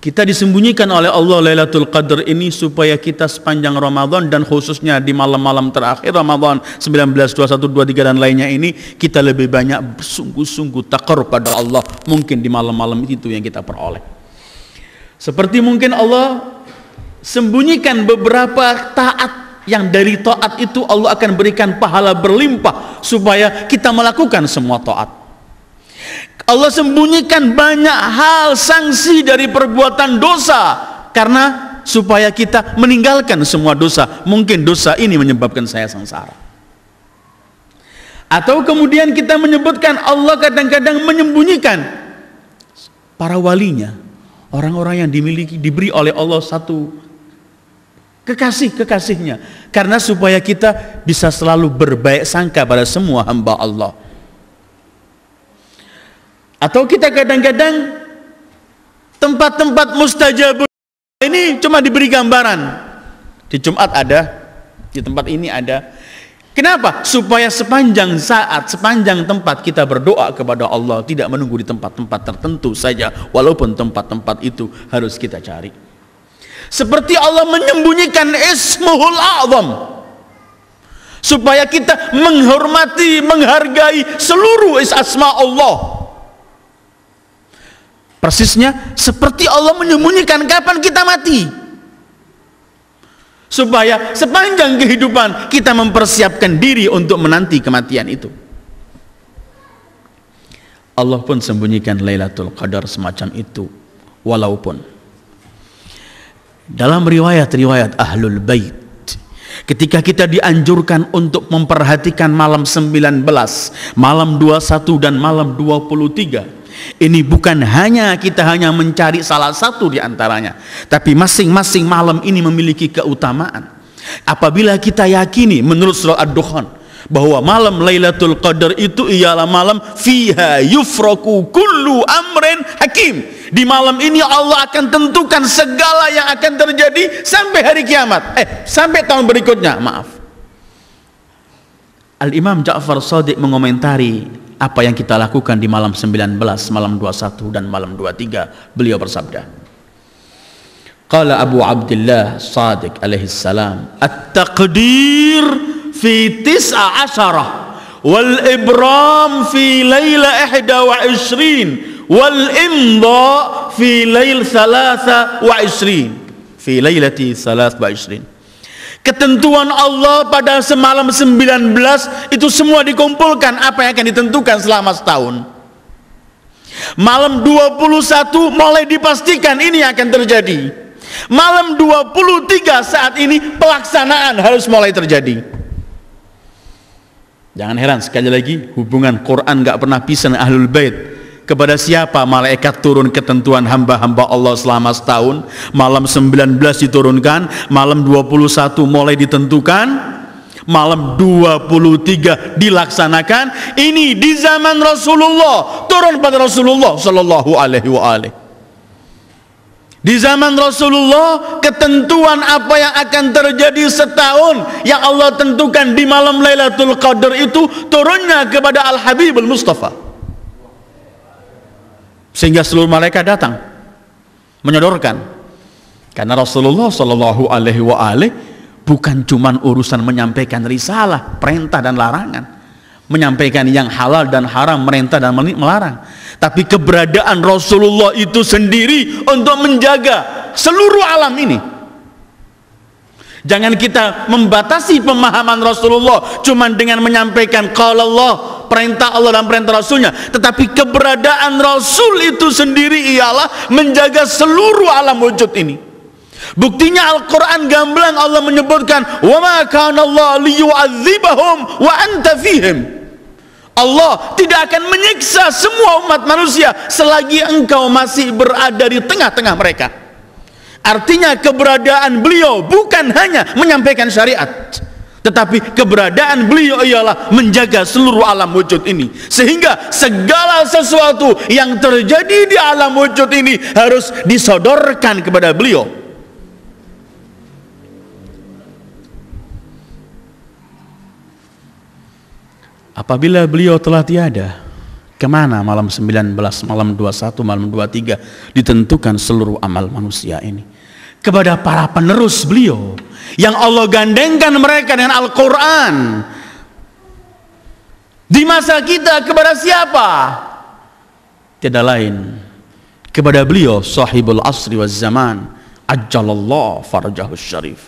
A: kita disembunyikan oleh Allah Lailatul Qadar ini supaya kita sepanjang Ramadan dan khususnya di malam-malam terakhir Ramadan 19, 21, 23 dan lainnya ini kita lebih banyak sungguh-sungguh takar pada Allah. Mungkin di malam-malam itu yang kita peroleh. Seperti mungkin Allah sembunyikan beberapa taat yang dari taat itu Allah akan berikan pahala berlimpah supaya kita melakukan semua taat. Allah sembunyikan banyak hal sanksi dari perbuatan dosa karena supaya kita meninggalkan semua dosa mungkin dosa ini menyebabkan saya sengsara atau kemudian kita menyebutkan Allah kadang-kadang menyembunyikan para walinya orang-orang yang dimiliki diberi oleh Allah satu kekasih kekasihnya karena supaya kita bisa selalu berbaik sangka pada semua hamba Allah atau kita kadang-kadang tempat-tempat mustajab ini cuma diberi gambaran. Di Jumat ada, di tempat ini ada. Kenapa? Supaya sepanjang saat, sepanjang tempat kita berdoa kepada Allah tidak menunggu di tempat-tempat tertentu saja, walaupun tempat-tempat itu harus kita cari. Seperti Allah menyembunyikan Ismuhul A'zam supaya kita menghormati, menghargai seluruh asma Allah. Persisnya seperti Allah menyembunyikan kapan kita mati. Supaya sepanjang kehidupan kita mempersiapkan diri untuk menanti kematian itu. Allah pun sembunyikan Lailatul Qadar semacam itu walaupun dalam riwayat-riwayat Ahlul Bait ketika kita dianjurkan untuk memperhatikan malam 19, malam 21 dan malam 23 ini bukan hanya kita hanya mencari salah satu di antaranya, tapi masing-masing malam ini memiliki keutamaan. Apabila kita yakini menurut surah Ad-Dukhan bahwa malam Lailatul Qadar itu ialah malam fiha yufraku kullu amrin hakim. Di malam ini Allah akan tentukan segala yang akan terjadi sampai hari kiamat. Eh, sampai tahun berikutnya, maaf. Al-Imam Ja'far Sadiq mengomentari apa yang kita lakukan di malam 19, malam 21 dan malam 23. Beliau bersabda. Qala Abu Abdullah Sadiq alaihi salam, "At-taqdir fi tis'a asyarah wal ibram fi laila ihda wal imda fi lail thalatha wa fi lailati thalath wa ishrin." Ketentuan Allah pada semalam 19 itu semua dikumpulkan apa yang akan ditentukan selama setahun. Malam 21 mulai dipastikan ini akan terjadi. Malam 23 saat ini pelaksanaan harus mulai terjadi. Jangan heran sekali lagi hubungan Quran gak pernah pisah dengan Ahlul Bait kepada siapa malaikat turun ketentuan hamba-hamba Allah selama setahun? Malam 19 diturunkan, malam 21 mulai ditentukan, malam 23 dilaksanakan. Ini di zaman Rasulullah, turun pada Rasulullah sallallahu alaihi wa alihi. Di zaman Rasulullah, ketentuan apa yang akan terjadi setahun yang Allah tentukan di malam Lailatul Qadar itu turunnya kepada Al-Habibul Mustafa sehingga seluruh malaikat datang menyodorkan karena Rasulullah Shallallahu Alaihi Wasallam bukan cuman urusan menyampaikan risalah perintah dan larangan menyampaikan yang halal dan haram merintah dan melarang tapi keberadaan Rasulullah itu sendiri untuk menjaga seluruh alam ini jangan kita membatasi pemahaman Rasulullah cuman dengan menyampaikan kalau Allah perintah Allah dan perintah Rasulnya tetapi keberadaan Rasul itu sendiri ialah menjaga seluruh alam wujud ini buktinya Al-Quran gamblang Allah menyebutkan wa ma kana Allah liyu'adzibahum wa anta fihim Allah tidak akan menyiksa semua umat manusia selagi engkau masih berada di tengah-tengah mereka artinya keberadaan beliau bukan hanya menyampaikan syariat tetapi keberadaan beliau ialah menjaga seluruh alam wujud ini sehingga segala sesuatu yang terjadi di alam wujud ini harus disodorkan kepada beliau apabila beliau telah tiada kemana malam 19, malam 21, malam 23 ditentukan seluruh amal manusia ini kepada para penerus beliau yang Allah gandengkan mereka dengan Al-Quran di masa kita kepada siapa? Tidak lain kepada beliau sahibul asri wa zaman ajalallah farajahus syarif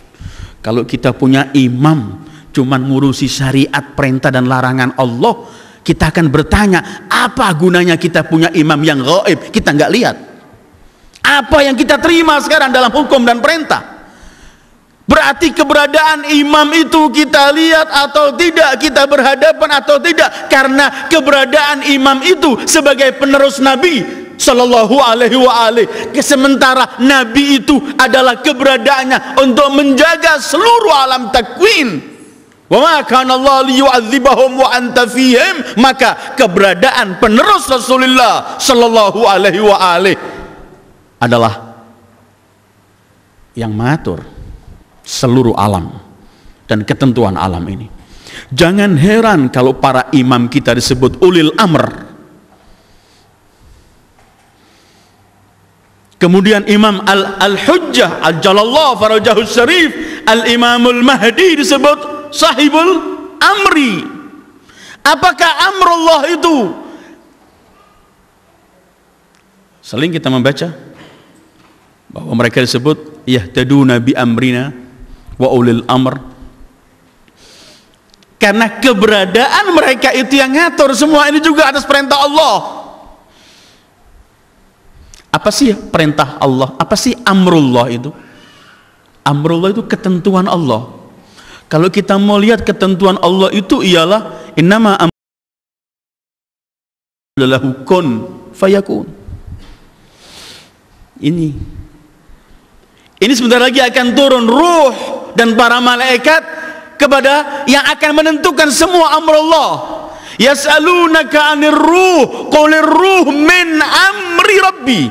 A: kalau kita punya imam cuman ngurusi syariat perintah dan larangan Allah kita akan bertanya apa gunanya kita punya imam yang gaib kita nggak lihat apa yang kita terima sekarang dalam hukum dan perintah berarti keberadaan imam itu kita lihat atau tidak kita berhadapan atau tidak karena keberadaan imam itu sebagai penerus nabi Sallallahu alaihi wa Sementara Nabi itu adalah keberadaannya Untuk menjaga seluruh alam takwin Wa wa anta Maka keberadaan penerus Rasulullah Sallallahu alaihi wa adalah yang mengatur seluruh alam dan ketentuan alam ini. Jangan heran kalau para imam kita disebut ulil amr. Kemudian Imam Al-Hujjah al Al-Jalallah Farajahus Syarif Al-Imamul Mahdi disebut Sahibul Amri Apakah Amrullah itu? seling kita membaca bahwa mereka disebut yahtaduna bi amrina wa ulil amr karena keberadaan mereka itu yang ngatur semua ini juga atas perintah Allah apa sih perintah Allah apa sih amrullah itu amrullah itu ketentuan Allah kalau kita mau lihat ketentuan Allah itu ialah innama adalah hukun fayakun ini ini sebentar lagi akan turun ruh dan para malaikat kepada yang akan menentukan semua amr Allah. Yas'alunaka 'anir ruh, qulir ruh min amri rabbi.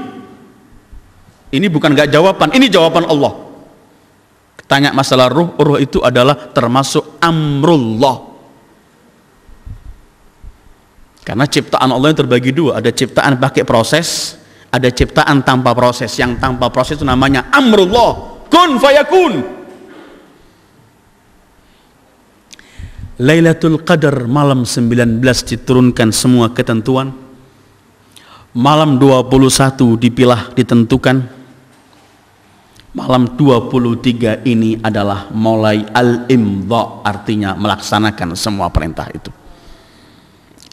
A: Ini bukan gak jawaban, ini jawaban Allah. Tanya masalah ruh, ruh itu adalah termasuk amrullah. Karena ciptaan Allah yang terbagi dua, ada ciptaan pakai proses, ada ciptaan tanpa proses yang tanpa proses itu namanya amrullah kun fayakun Lailatul Qadar malam 19 diturunkan semua ketentuan malam 21 dipilah ditentukan malam 23 ini adalah mulai al-imdha artinya melaksanakan semua perintah itu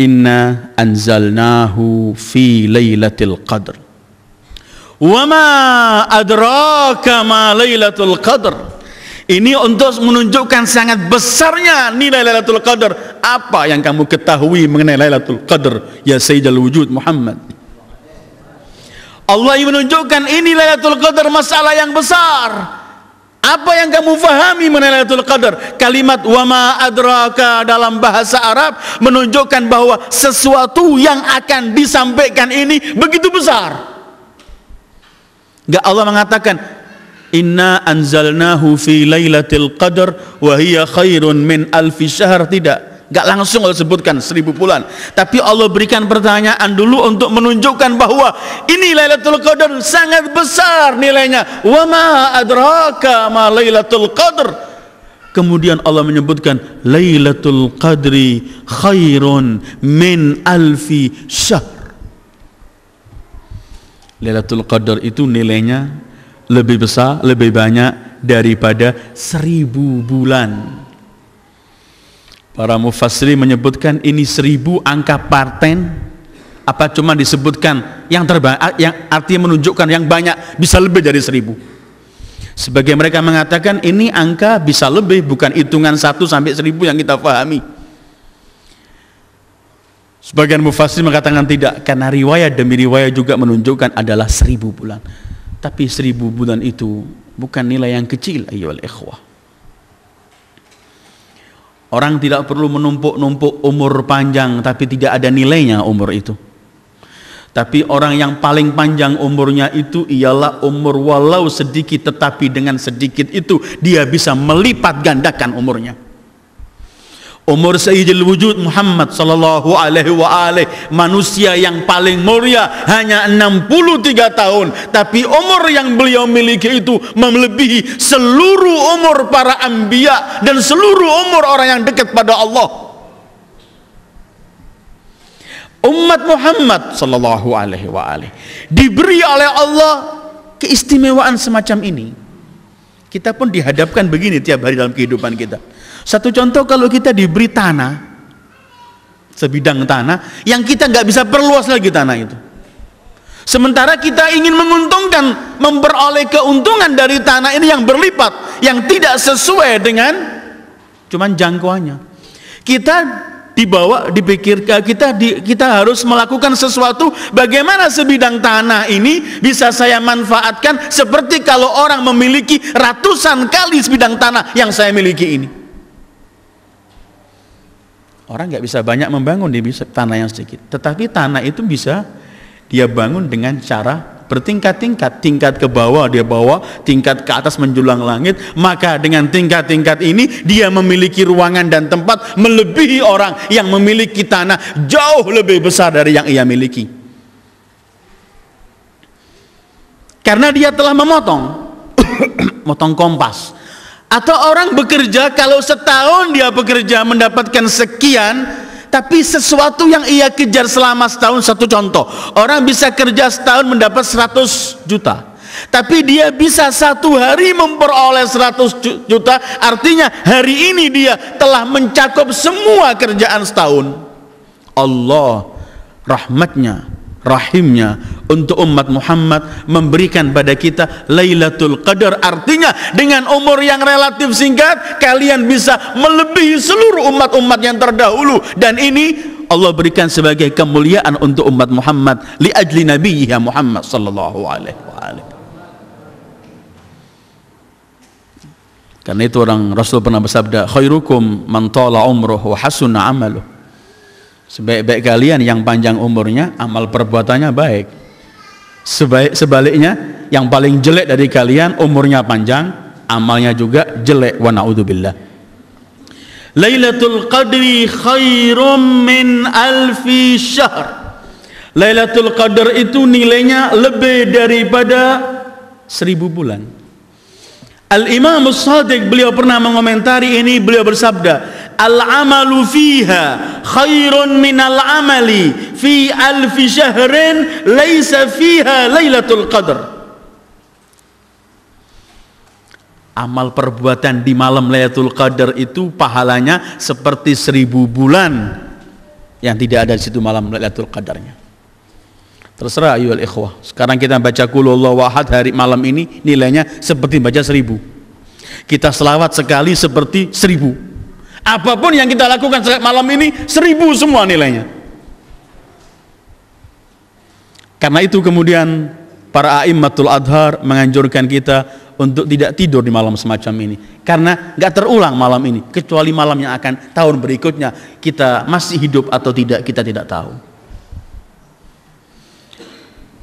A: Inna anzalnahu fi lailatul qadr Wama adraka ma Lailatul Qadar. Ini untuk menunjukkan sangat besarnya nilai Lailatul Qadar. Apa yang kamu ketahui mengenai Lailatul Qadar ya Sayyidul Wujud Muhammad? Allah yang menunjukkan ini Lailatul Qadar masalah yang besar. Apa yang kamu fahami mengenai Lailatul Qadar? Kalimat wama adraka dalam bahasa Arab menunjukkan bahwa sesuatu yang akan disampaikan ini begitu besar. Enggak Allah mengatakan Inna anzalnahu fi lailatul qadar wa hiya khairun min alfi syahr tidak. Enggak langsung Allah sebutkan seribu bulan. Tapi Allah berikan pertanyaan dulu untuk menunjukkan bahwa ini Lailatul Qadar sangat besar nilainya. Wa ma adraka ma Lailatul Qadar. Kemudian Allah menyebutkan Lailatul Qadri khairun min alfi syahr. Lailatul Qadar itu nilainya lebih besar, lebih banyak daripada seribu bulan. Para mufassiri menyebutkan ini seribu angka parten apa cuma disebutkan yang terbaik yang artinya menunjukkan yang banyak bisa lebih dari seribu sebagai mereka mengatakan ini angka bisa lebih bukan hitungan satu sampai seribu yang kita pahami Sebagian mufasir mengatakan tidak karena riwayat demi riwayat juga menunjukkan adalah seribu bulan. Tapi seribu bulan itu bukan nilai yang kecil ayyuhal ikhwah. Orang tidak perlu menumpuk-numpuk umur panjang tapi tidak ada nilainya umur itu. Tapi orang yang paling panjang umurnya itu ialah umur walau sedikit tetapi dengan sedikit itu dia bisa melipat gandakan umurnya. Umur seijil Wujud Muhammad sallallahu alaihi wa manusia yang paling mulia hanya 63 tahun tapi umur yang beliau miliki itu melebihi seluruh umur para anbiya dan seluruh umur orang yang dekat pada Allah. Umat Muhammad sallallahu alaihi wa diberi oleh Allah keistimewaan semacam ini. Kita pun dihadapkan begini tiap hari dalam kehidupan kita satu contoh kalau kita diberi tanah, sebidang tanah, yang kita nggak bisa perluas lagi tanah itu. Sementara kita ingin menguntungkan, memperoleh keuntungan dari tanah ini yang berlipat, yang tidak sesuai dengan cuman jangkauannya. Kita dibawa dipikirkan. Eh, kita di, kita harus melakukan sesuatu bagaimana sebidang tanah ini bisa saya manfaatkan seperti kalau orang memiliki ratusan kali sebidang tanah yang saya miliki ini Orang nggak bisa banyak membangun di tanah yang sedikit. Tetapi tanah itu bisa dia bangun dengan cara bertingkat-tingkat, tingkat ke bawah dia bawa, tingkat ke atas menjulang langit, maka dengan tingkat-tingkat ini dia memiliki ruangan dan tempat melebihi orang yang memiliki tanah jauh lebih besar dari yang ia miliki. Karena dia telah memotong, motong kompas, atau orang bekerja kalau setahun dia bekerja mendapatkan sekian tapi sesuatu yang ia kejar selama setahun satu contoh orang bisa kerja setahun mendapat 100 juta tapi dia bisa satu hari memperoleh 100 juta artinya hari ini dia telah mencakup semua kerjaan setahun Allah rahmatnya rahimnya untuk umat Muhammad memberikan pada kita Lailatul Qadar artinya dengan umur yang relatif singkat kalian bisa melebihi seluruh umat-umat yang terdahulu dan ini Allah berikan sebagai kemuliaan untuk umat Muhammad li ajli ya Muhammad sallallahu alaihi wasallam karena itu orang Rasul pernah bersabda khairukum man tala umruh wa hasuna amaluh Sebaik-baik kalian yang panjang umurnya, amal perbuatannya baik. Sebaik, sebaliknya, yang paling jelek dari kalian umurnya panjang, amalnya juga jelek. Wa naudzubillah. Lailatul Qadri khairum min alfi syahr. Lailatul Qadar itu nilainya lebih daripada seribu bulan Al-Imam As-Sadiq beliau pernah mengomentari ini beliau bersabda Al-amalu fiha khairun al amali fi alfi syahrin laisa fiha lailatul qadr Amal perbuatan di malam Lailatul Qadar itu pahalanya seperti seribu bulan yang tidak ada di situ malam Lailatul Qadarnya. Terserah ayuhal ikhwah. Sekarang kita baca kulullah wahad hari malam ini nilainya seperti baca seribu. Kita selawat sekali seperti seribu. Apapun yang kita lakukan malam ini seribu semua nilainya. Karena itu kemudian para a'immatul adhar menganjurkan kita untuk tidak tidur di malam semacam ini karena nggak terulang malam ini kecuali malam yang akan tahun berikutnya kita masih hidup atau tidak kita tidak tahu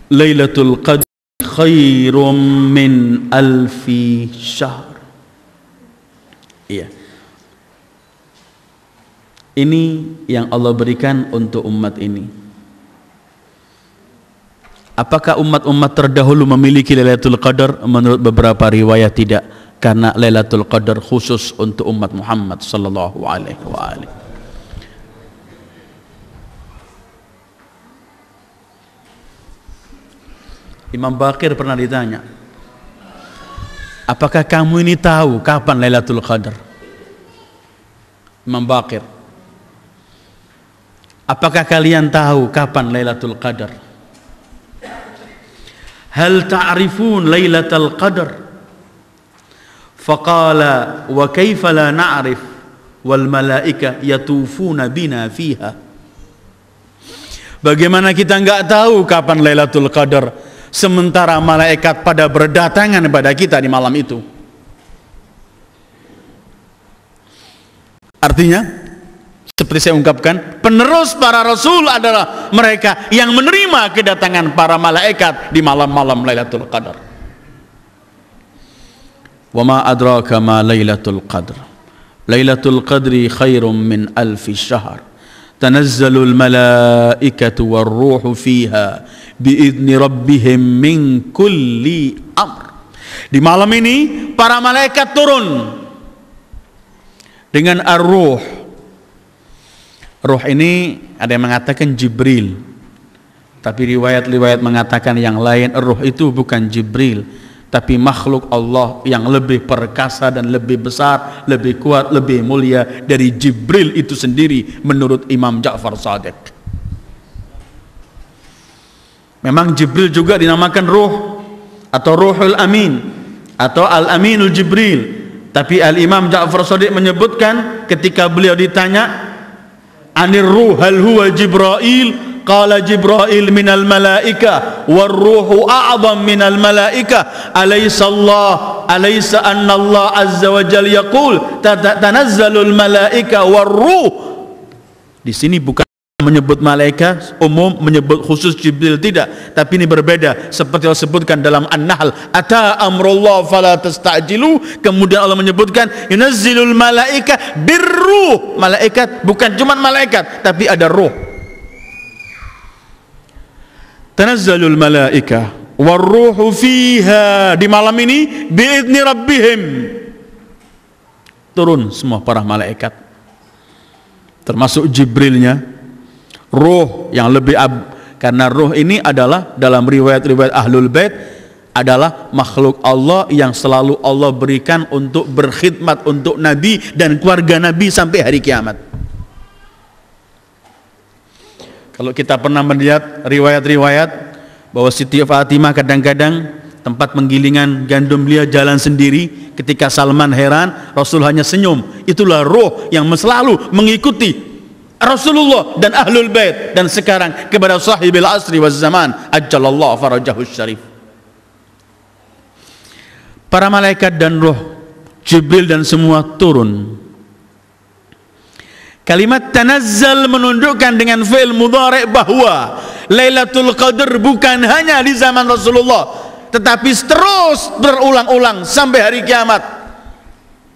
A: Lailatul Qadr khairum min alfi syahr. Iya. Ini yang Allah berikan untuk umat ini. Apakah umat-umat terdahulu memiliki Lailatul Qadar? Menurut beberapa riwayat tidak, karena Lailatul Qadar khusus untuk umat Muhammad sallallahu alaihi wasallam. Imam Bakir pernah ditanya, apakah kamu ini tahu kapan Lailatul Qadar? Imam Bakir, apakah kalian tahu kapan Lailatul Qadar? Hal ta'rifun Lailatul Qadar? Faqala wa kaifa la na'rif wal malaika yatufuna bina Bagaimana kita nggak tahu kapan Lailatul Qadar? sementara malaikat pada berdatangan pada kita di malam itu. Artinya, seperti saya ungkapkan, penerus para rasul adalah mereka yang menerima kedatangan para malaikat di malam-malam Lailatul Qadar. Wa ma adraka ma Lailatul Qadar. Lailatul Qadri khairum min alfi syahr tanazzalul malaikatu warruhu fiha بإذن ربهم من كل أمر Di malam ini para malaikat turun dengan ar-ruh. Ruh ini ada yang mengatakan Jibril. Tapi riwayat-riwayat mengatakan yang lain, ruh itu bukan Jibril, tapi makhluk Allah yang lebih perkasa dan lebih besar, lebih kuat, lebih mulia dari Jibril itu sendiri menurut Imam Ja'far Sadiq. Memang Jibril juga dinamakan ruh atau Ruhul Amin atau Al-Aminul Jibril. Tapi Al-Imam Ja'far Sadiq menyebutkan ketika beliau ditanya Anir ruh hal huwa Jibril Qala Jibril minal malaika war ruhu a'zam minal malaika alaysa Allah alaysa anna Allah azza wa jalla yaqul tanazzalul malaika war ruh Di sini bukan menyebut malaikat umum menyebut khusus Jibril tidak tapi ini berbeda seperti yang sebutkan dalam An-Nahl ata amrullah fala tastajilu kemudian Allah menyebutkan yunazzilul malaika birruh malaikat bukan cuma malaikat tapi ada ruh tanazzalul malaika warruhu fiha di malam ini biidni rabbihim turun semua para malaikat termasuk Jibrilnya roh yang lebih ab karena roh ini adalah dalam riwayat-riwayat ahlul bait adalah makhluk Allah yang selalu Allah berikan untuk berkhidmat untuk Nabi dan keluarga Nabi sampai hari kiamat kalau kita pernah melihat riwayat-riwayat bahwa Siti Fatimah kadang-kadang tempat penggilingan gandum beliau jalan sendiri ketika Salman heran Rasul hanya senyum itulah roh yang selalu mengikuti Rasulullah dan Ahlul Bait dan sekarang kepada sahibil asri wa zaman ajallallah farajahu syarif para malaikat dan roh Jibril dan semua turun Kalimat tanazzal menunjukkan dengan fi'il mudhari' bahwa Lailatul Qadar bukan hanya di zaman Rasulullah tetapi terus berulang-ulang sampai hari kiamat.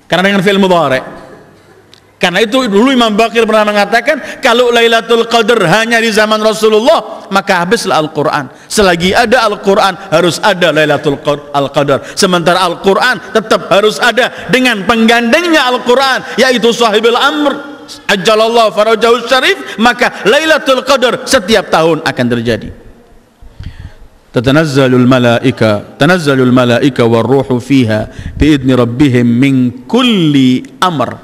A: Karena dengan fi'il mudhari'. Karena itu dulu Imam Bakir pernah mengatakan kalau Lailatul Qadar hanya di zaman Rasulullah maka habislah Al-Qur'an. Selagi ada Al-Qur'an harus ada Lailatul Qadar. Sementara Al-Qur'an tetap harus ada dengan penggandengnya Al-Qur'an yaitu sahibul amr ajalallah farajahul syarif maka Lailatul Qadar setiap tahun akan terjadi tatanazzalul malaika tanazzalul malaika warruhu fiha biidni rabbihim min kulli amr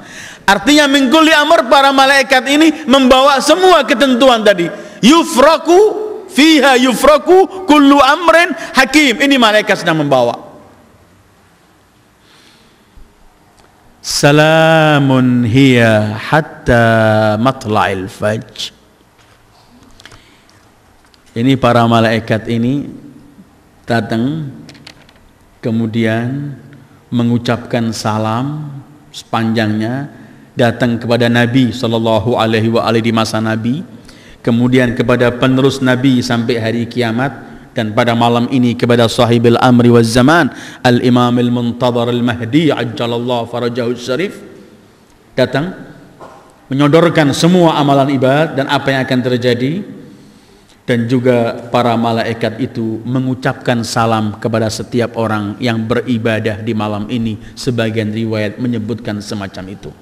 A: artinya min kulli amr para malaikat ini membawa semua ketentuan tadi yufraku fiha yufraku kullu amrin hakim ini malaikat sedang membawa Salamun hiya hatta matla'il Faj. Ini para malaikat ini datang kemudian mengucapkan salam sepanjangnya datang kepada Nabi sallallahu alaihi wa alihi di masa Nabi kemudian kepada penerus Nabi sampai hari kiamat dan pada malam ini kepada sahibil amri wa zaman al-imam al-muntadhar al-mahdi ajjalallahu farajahu syarif datang menyodorkan semua amalan ibadat dan apa yang akan terjadi dan juga para malaikat itu mengucapkan salam kepada setiap orang yang beribadah di malam ini sebagian riwayat menyebutkan semacam itu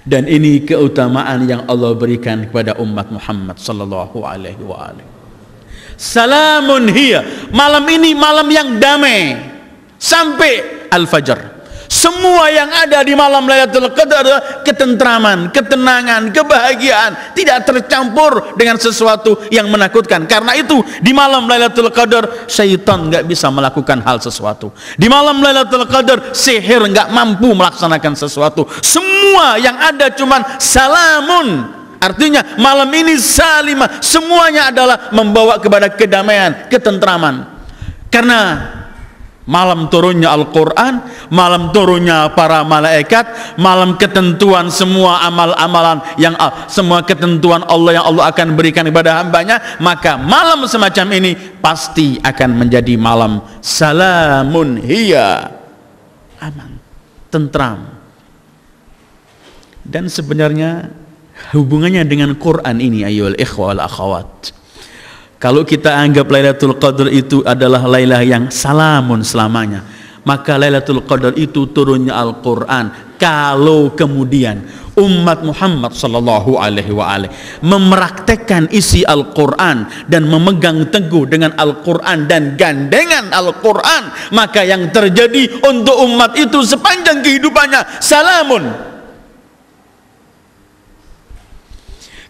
A: dan ini keutamaan yang Allah berikan kepada umat Muhammad sallallahu alaihi wa alihi Salamun hiya. Malam ini malam yang damai. Sampai al-fajar. Semua yang ada di malam Lailatul Qadar adalah ketentraman, ketenangan, kebahagiaan, tidak tercampur dengan sesuatu yang menakutkan. Karena itu di malam Lailatul Qadar syaitan nggak bisa melakukan hal sesuatu. Di malam Lailatul Qadar sihir nggak mampu melaksanakan sesuatu. Semua yang ada cuman salamun Artinya malam ini salimah semuanya adalah membawa kepada kedamaian, ketentraman. Karena malam turunnya Al-Qur'an, malam turunnya para malaikat, malam ketentuan semua amal-amalan yang ah, semua ketentuan Allah yang Allah akan berikan kepada hambanya, maka malam semacam ini pasti akan menjadi malam salamun hiya. Aman, tentram. Dan sebenarnya hubungannya dengan Quran ini ayyul ikhwal akhwat. kalau kita anggap Lailatul Qadar itu adalah lailah yang salamun selamanya maka Lailatul Qadar itu turunnya Al-Qur'an kalau kemudian umat Muhammad sallallahu alaihi wa alaihi isi Al-Qur'an dan memegang teguh dengan Al-Qur'an dan gandengan Al-Qur'an maka yang terjadi untuk umat itu sepanjang kehidupannya salamun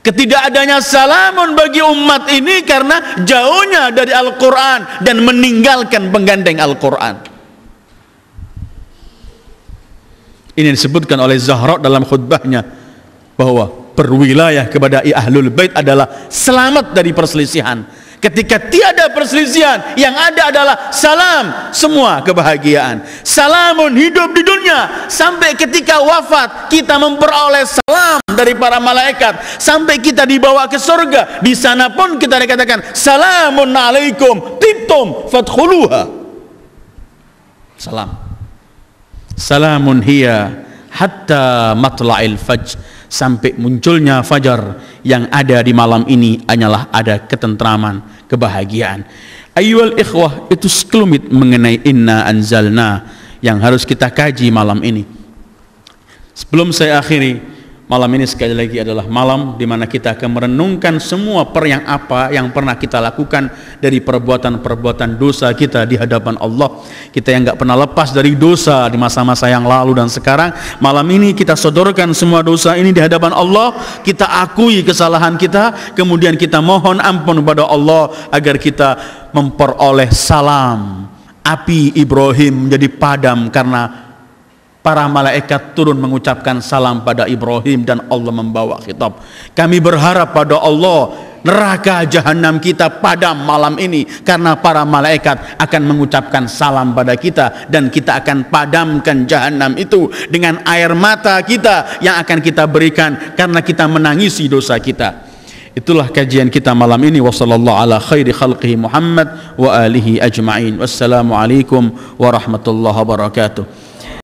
A: Ketidakadanya salamun bagi umat ini karena jauhnya dari Al-Quran dan meninggalkan penggandeng Al-Quran. Ini disebutkan oleh Zahra dalam khutbahnya bahwa berwilayah kepada ahlul bait adalah selamat dari perselisihan Ketika tiada perselisihan, yang ada adalah salam semua kebahagiaan. Salamun hidup di dunia sampai ketika wafat kita memperoleh salam dari para malaikat sampai kita dibawa ke surga. Di sana pun kita dikatakan salamun alaikum tibtum fadkhuluha. Salam. Salamun hiya hatta matla'il fajr sampai munculnya fajar yang ada di malam ini hanyalah ada ketentraman, kebahagiaan. Ayyul ikhwah itu sekelumit mengenai inna anzalna yang harus kita kaji malam ini. Sebelum saya akhiri, Malam ini sekali lagi adalah malam di mana kita akan merenungkan semua per yang apa yang pernah kita lakukan dari perbuatan-perbuatan dosa kita di hadapan Allah. Kita yang nggak pernah lepas dari dosa di masa-masa yang lalu dan sekarang. Malam ini kita sodorkan semua dosa ini di hadapan Allah. Kita akui kesalahan kita, kemudian kita mohon ampun kepada Allah agar kita memperoleh salam api Ibrahim menjadi padam karena Para malaikat turun mengucapkan salam pada Ibrahim dan Allah membawa kitab. Kami berharap pada Allah neraka jahanam kita pada malam ini karena para malaikat akan mengucapkan salam pada kita dan kita akan padamkan jahanam itu dengan air mata kita yang akan kita berikan karena kita menangisi dosa kita. Itulah kajian kita malam ini ala khairi khalqihi Muhammad wa alihi ajma'in. Wassalamualaikum warahmatullahi wabarakatuh.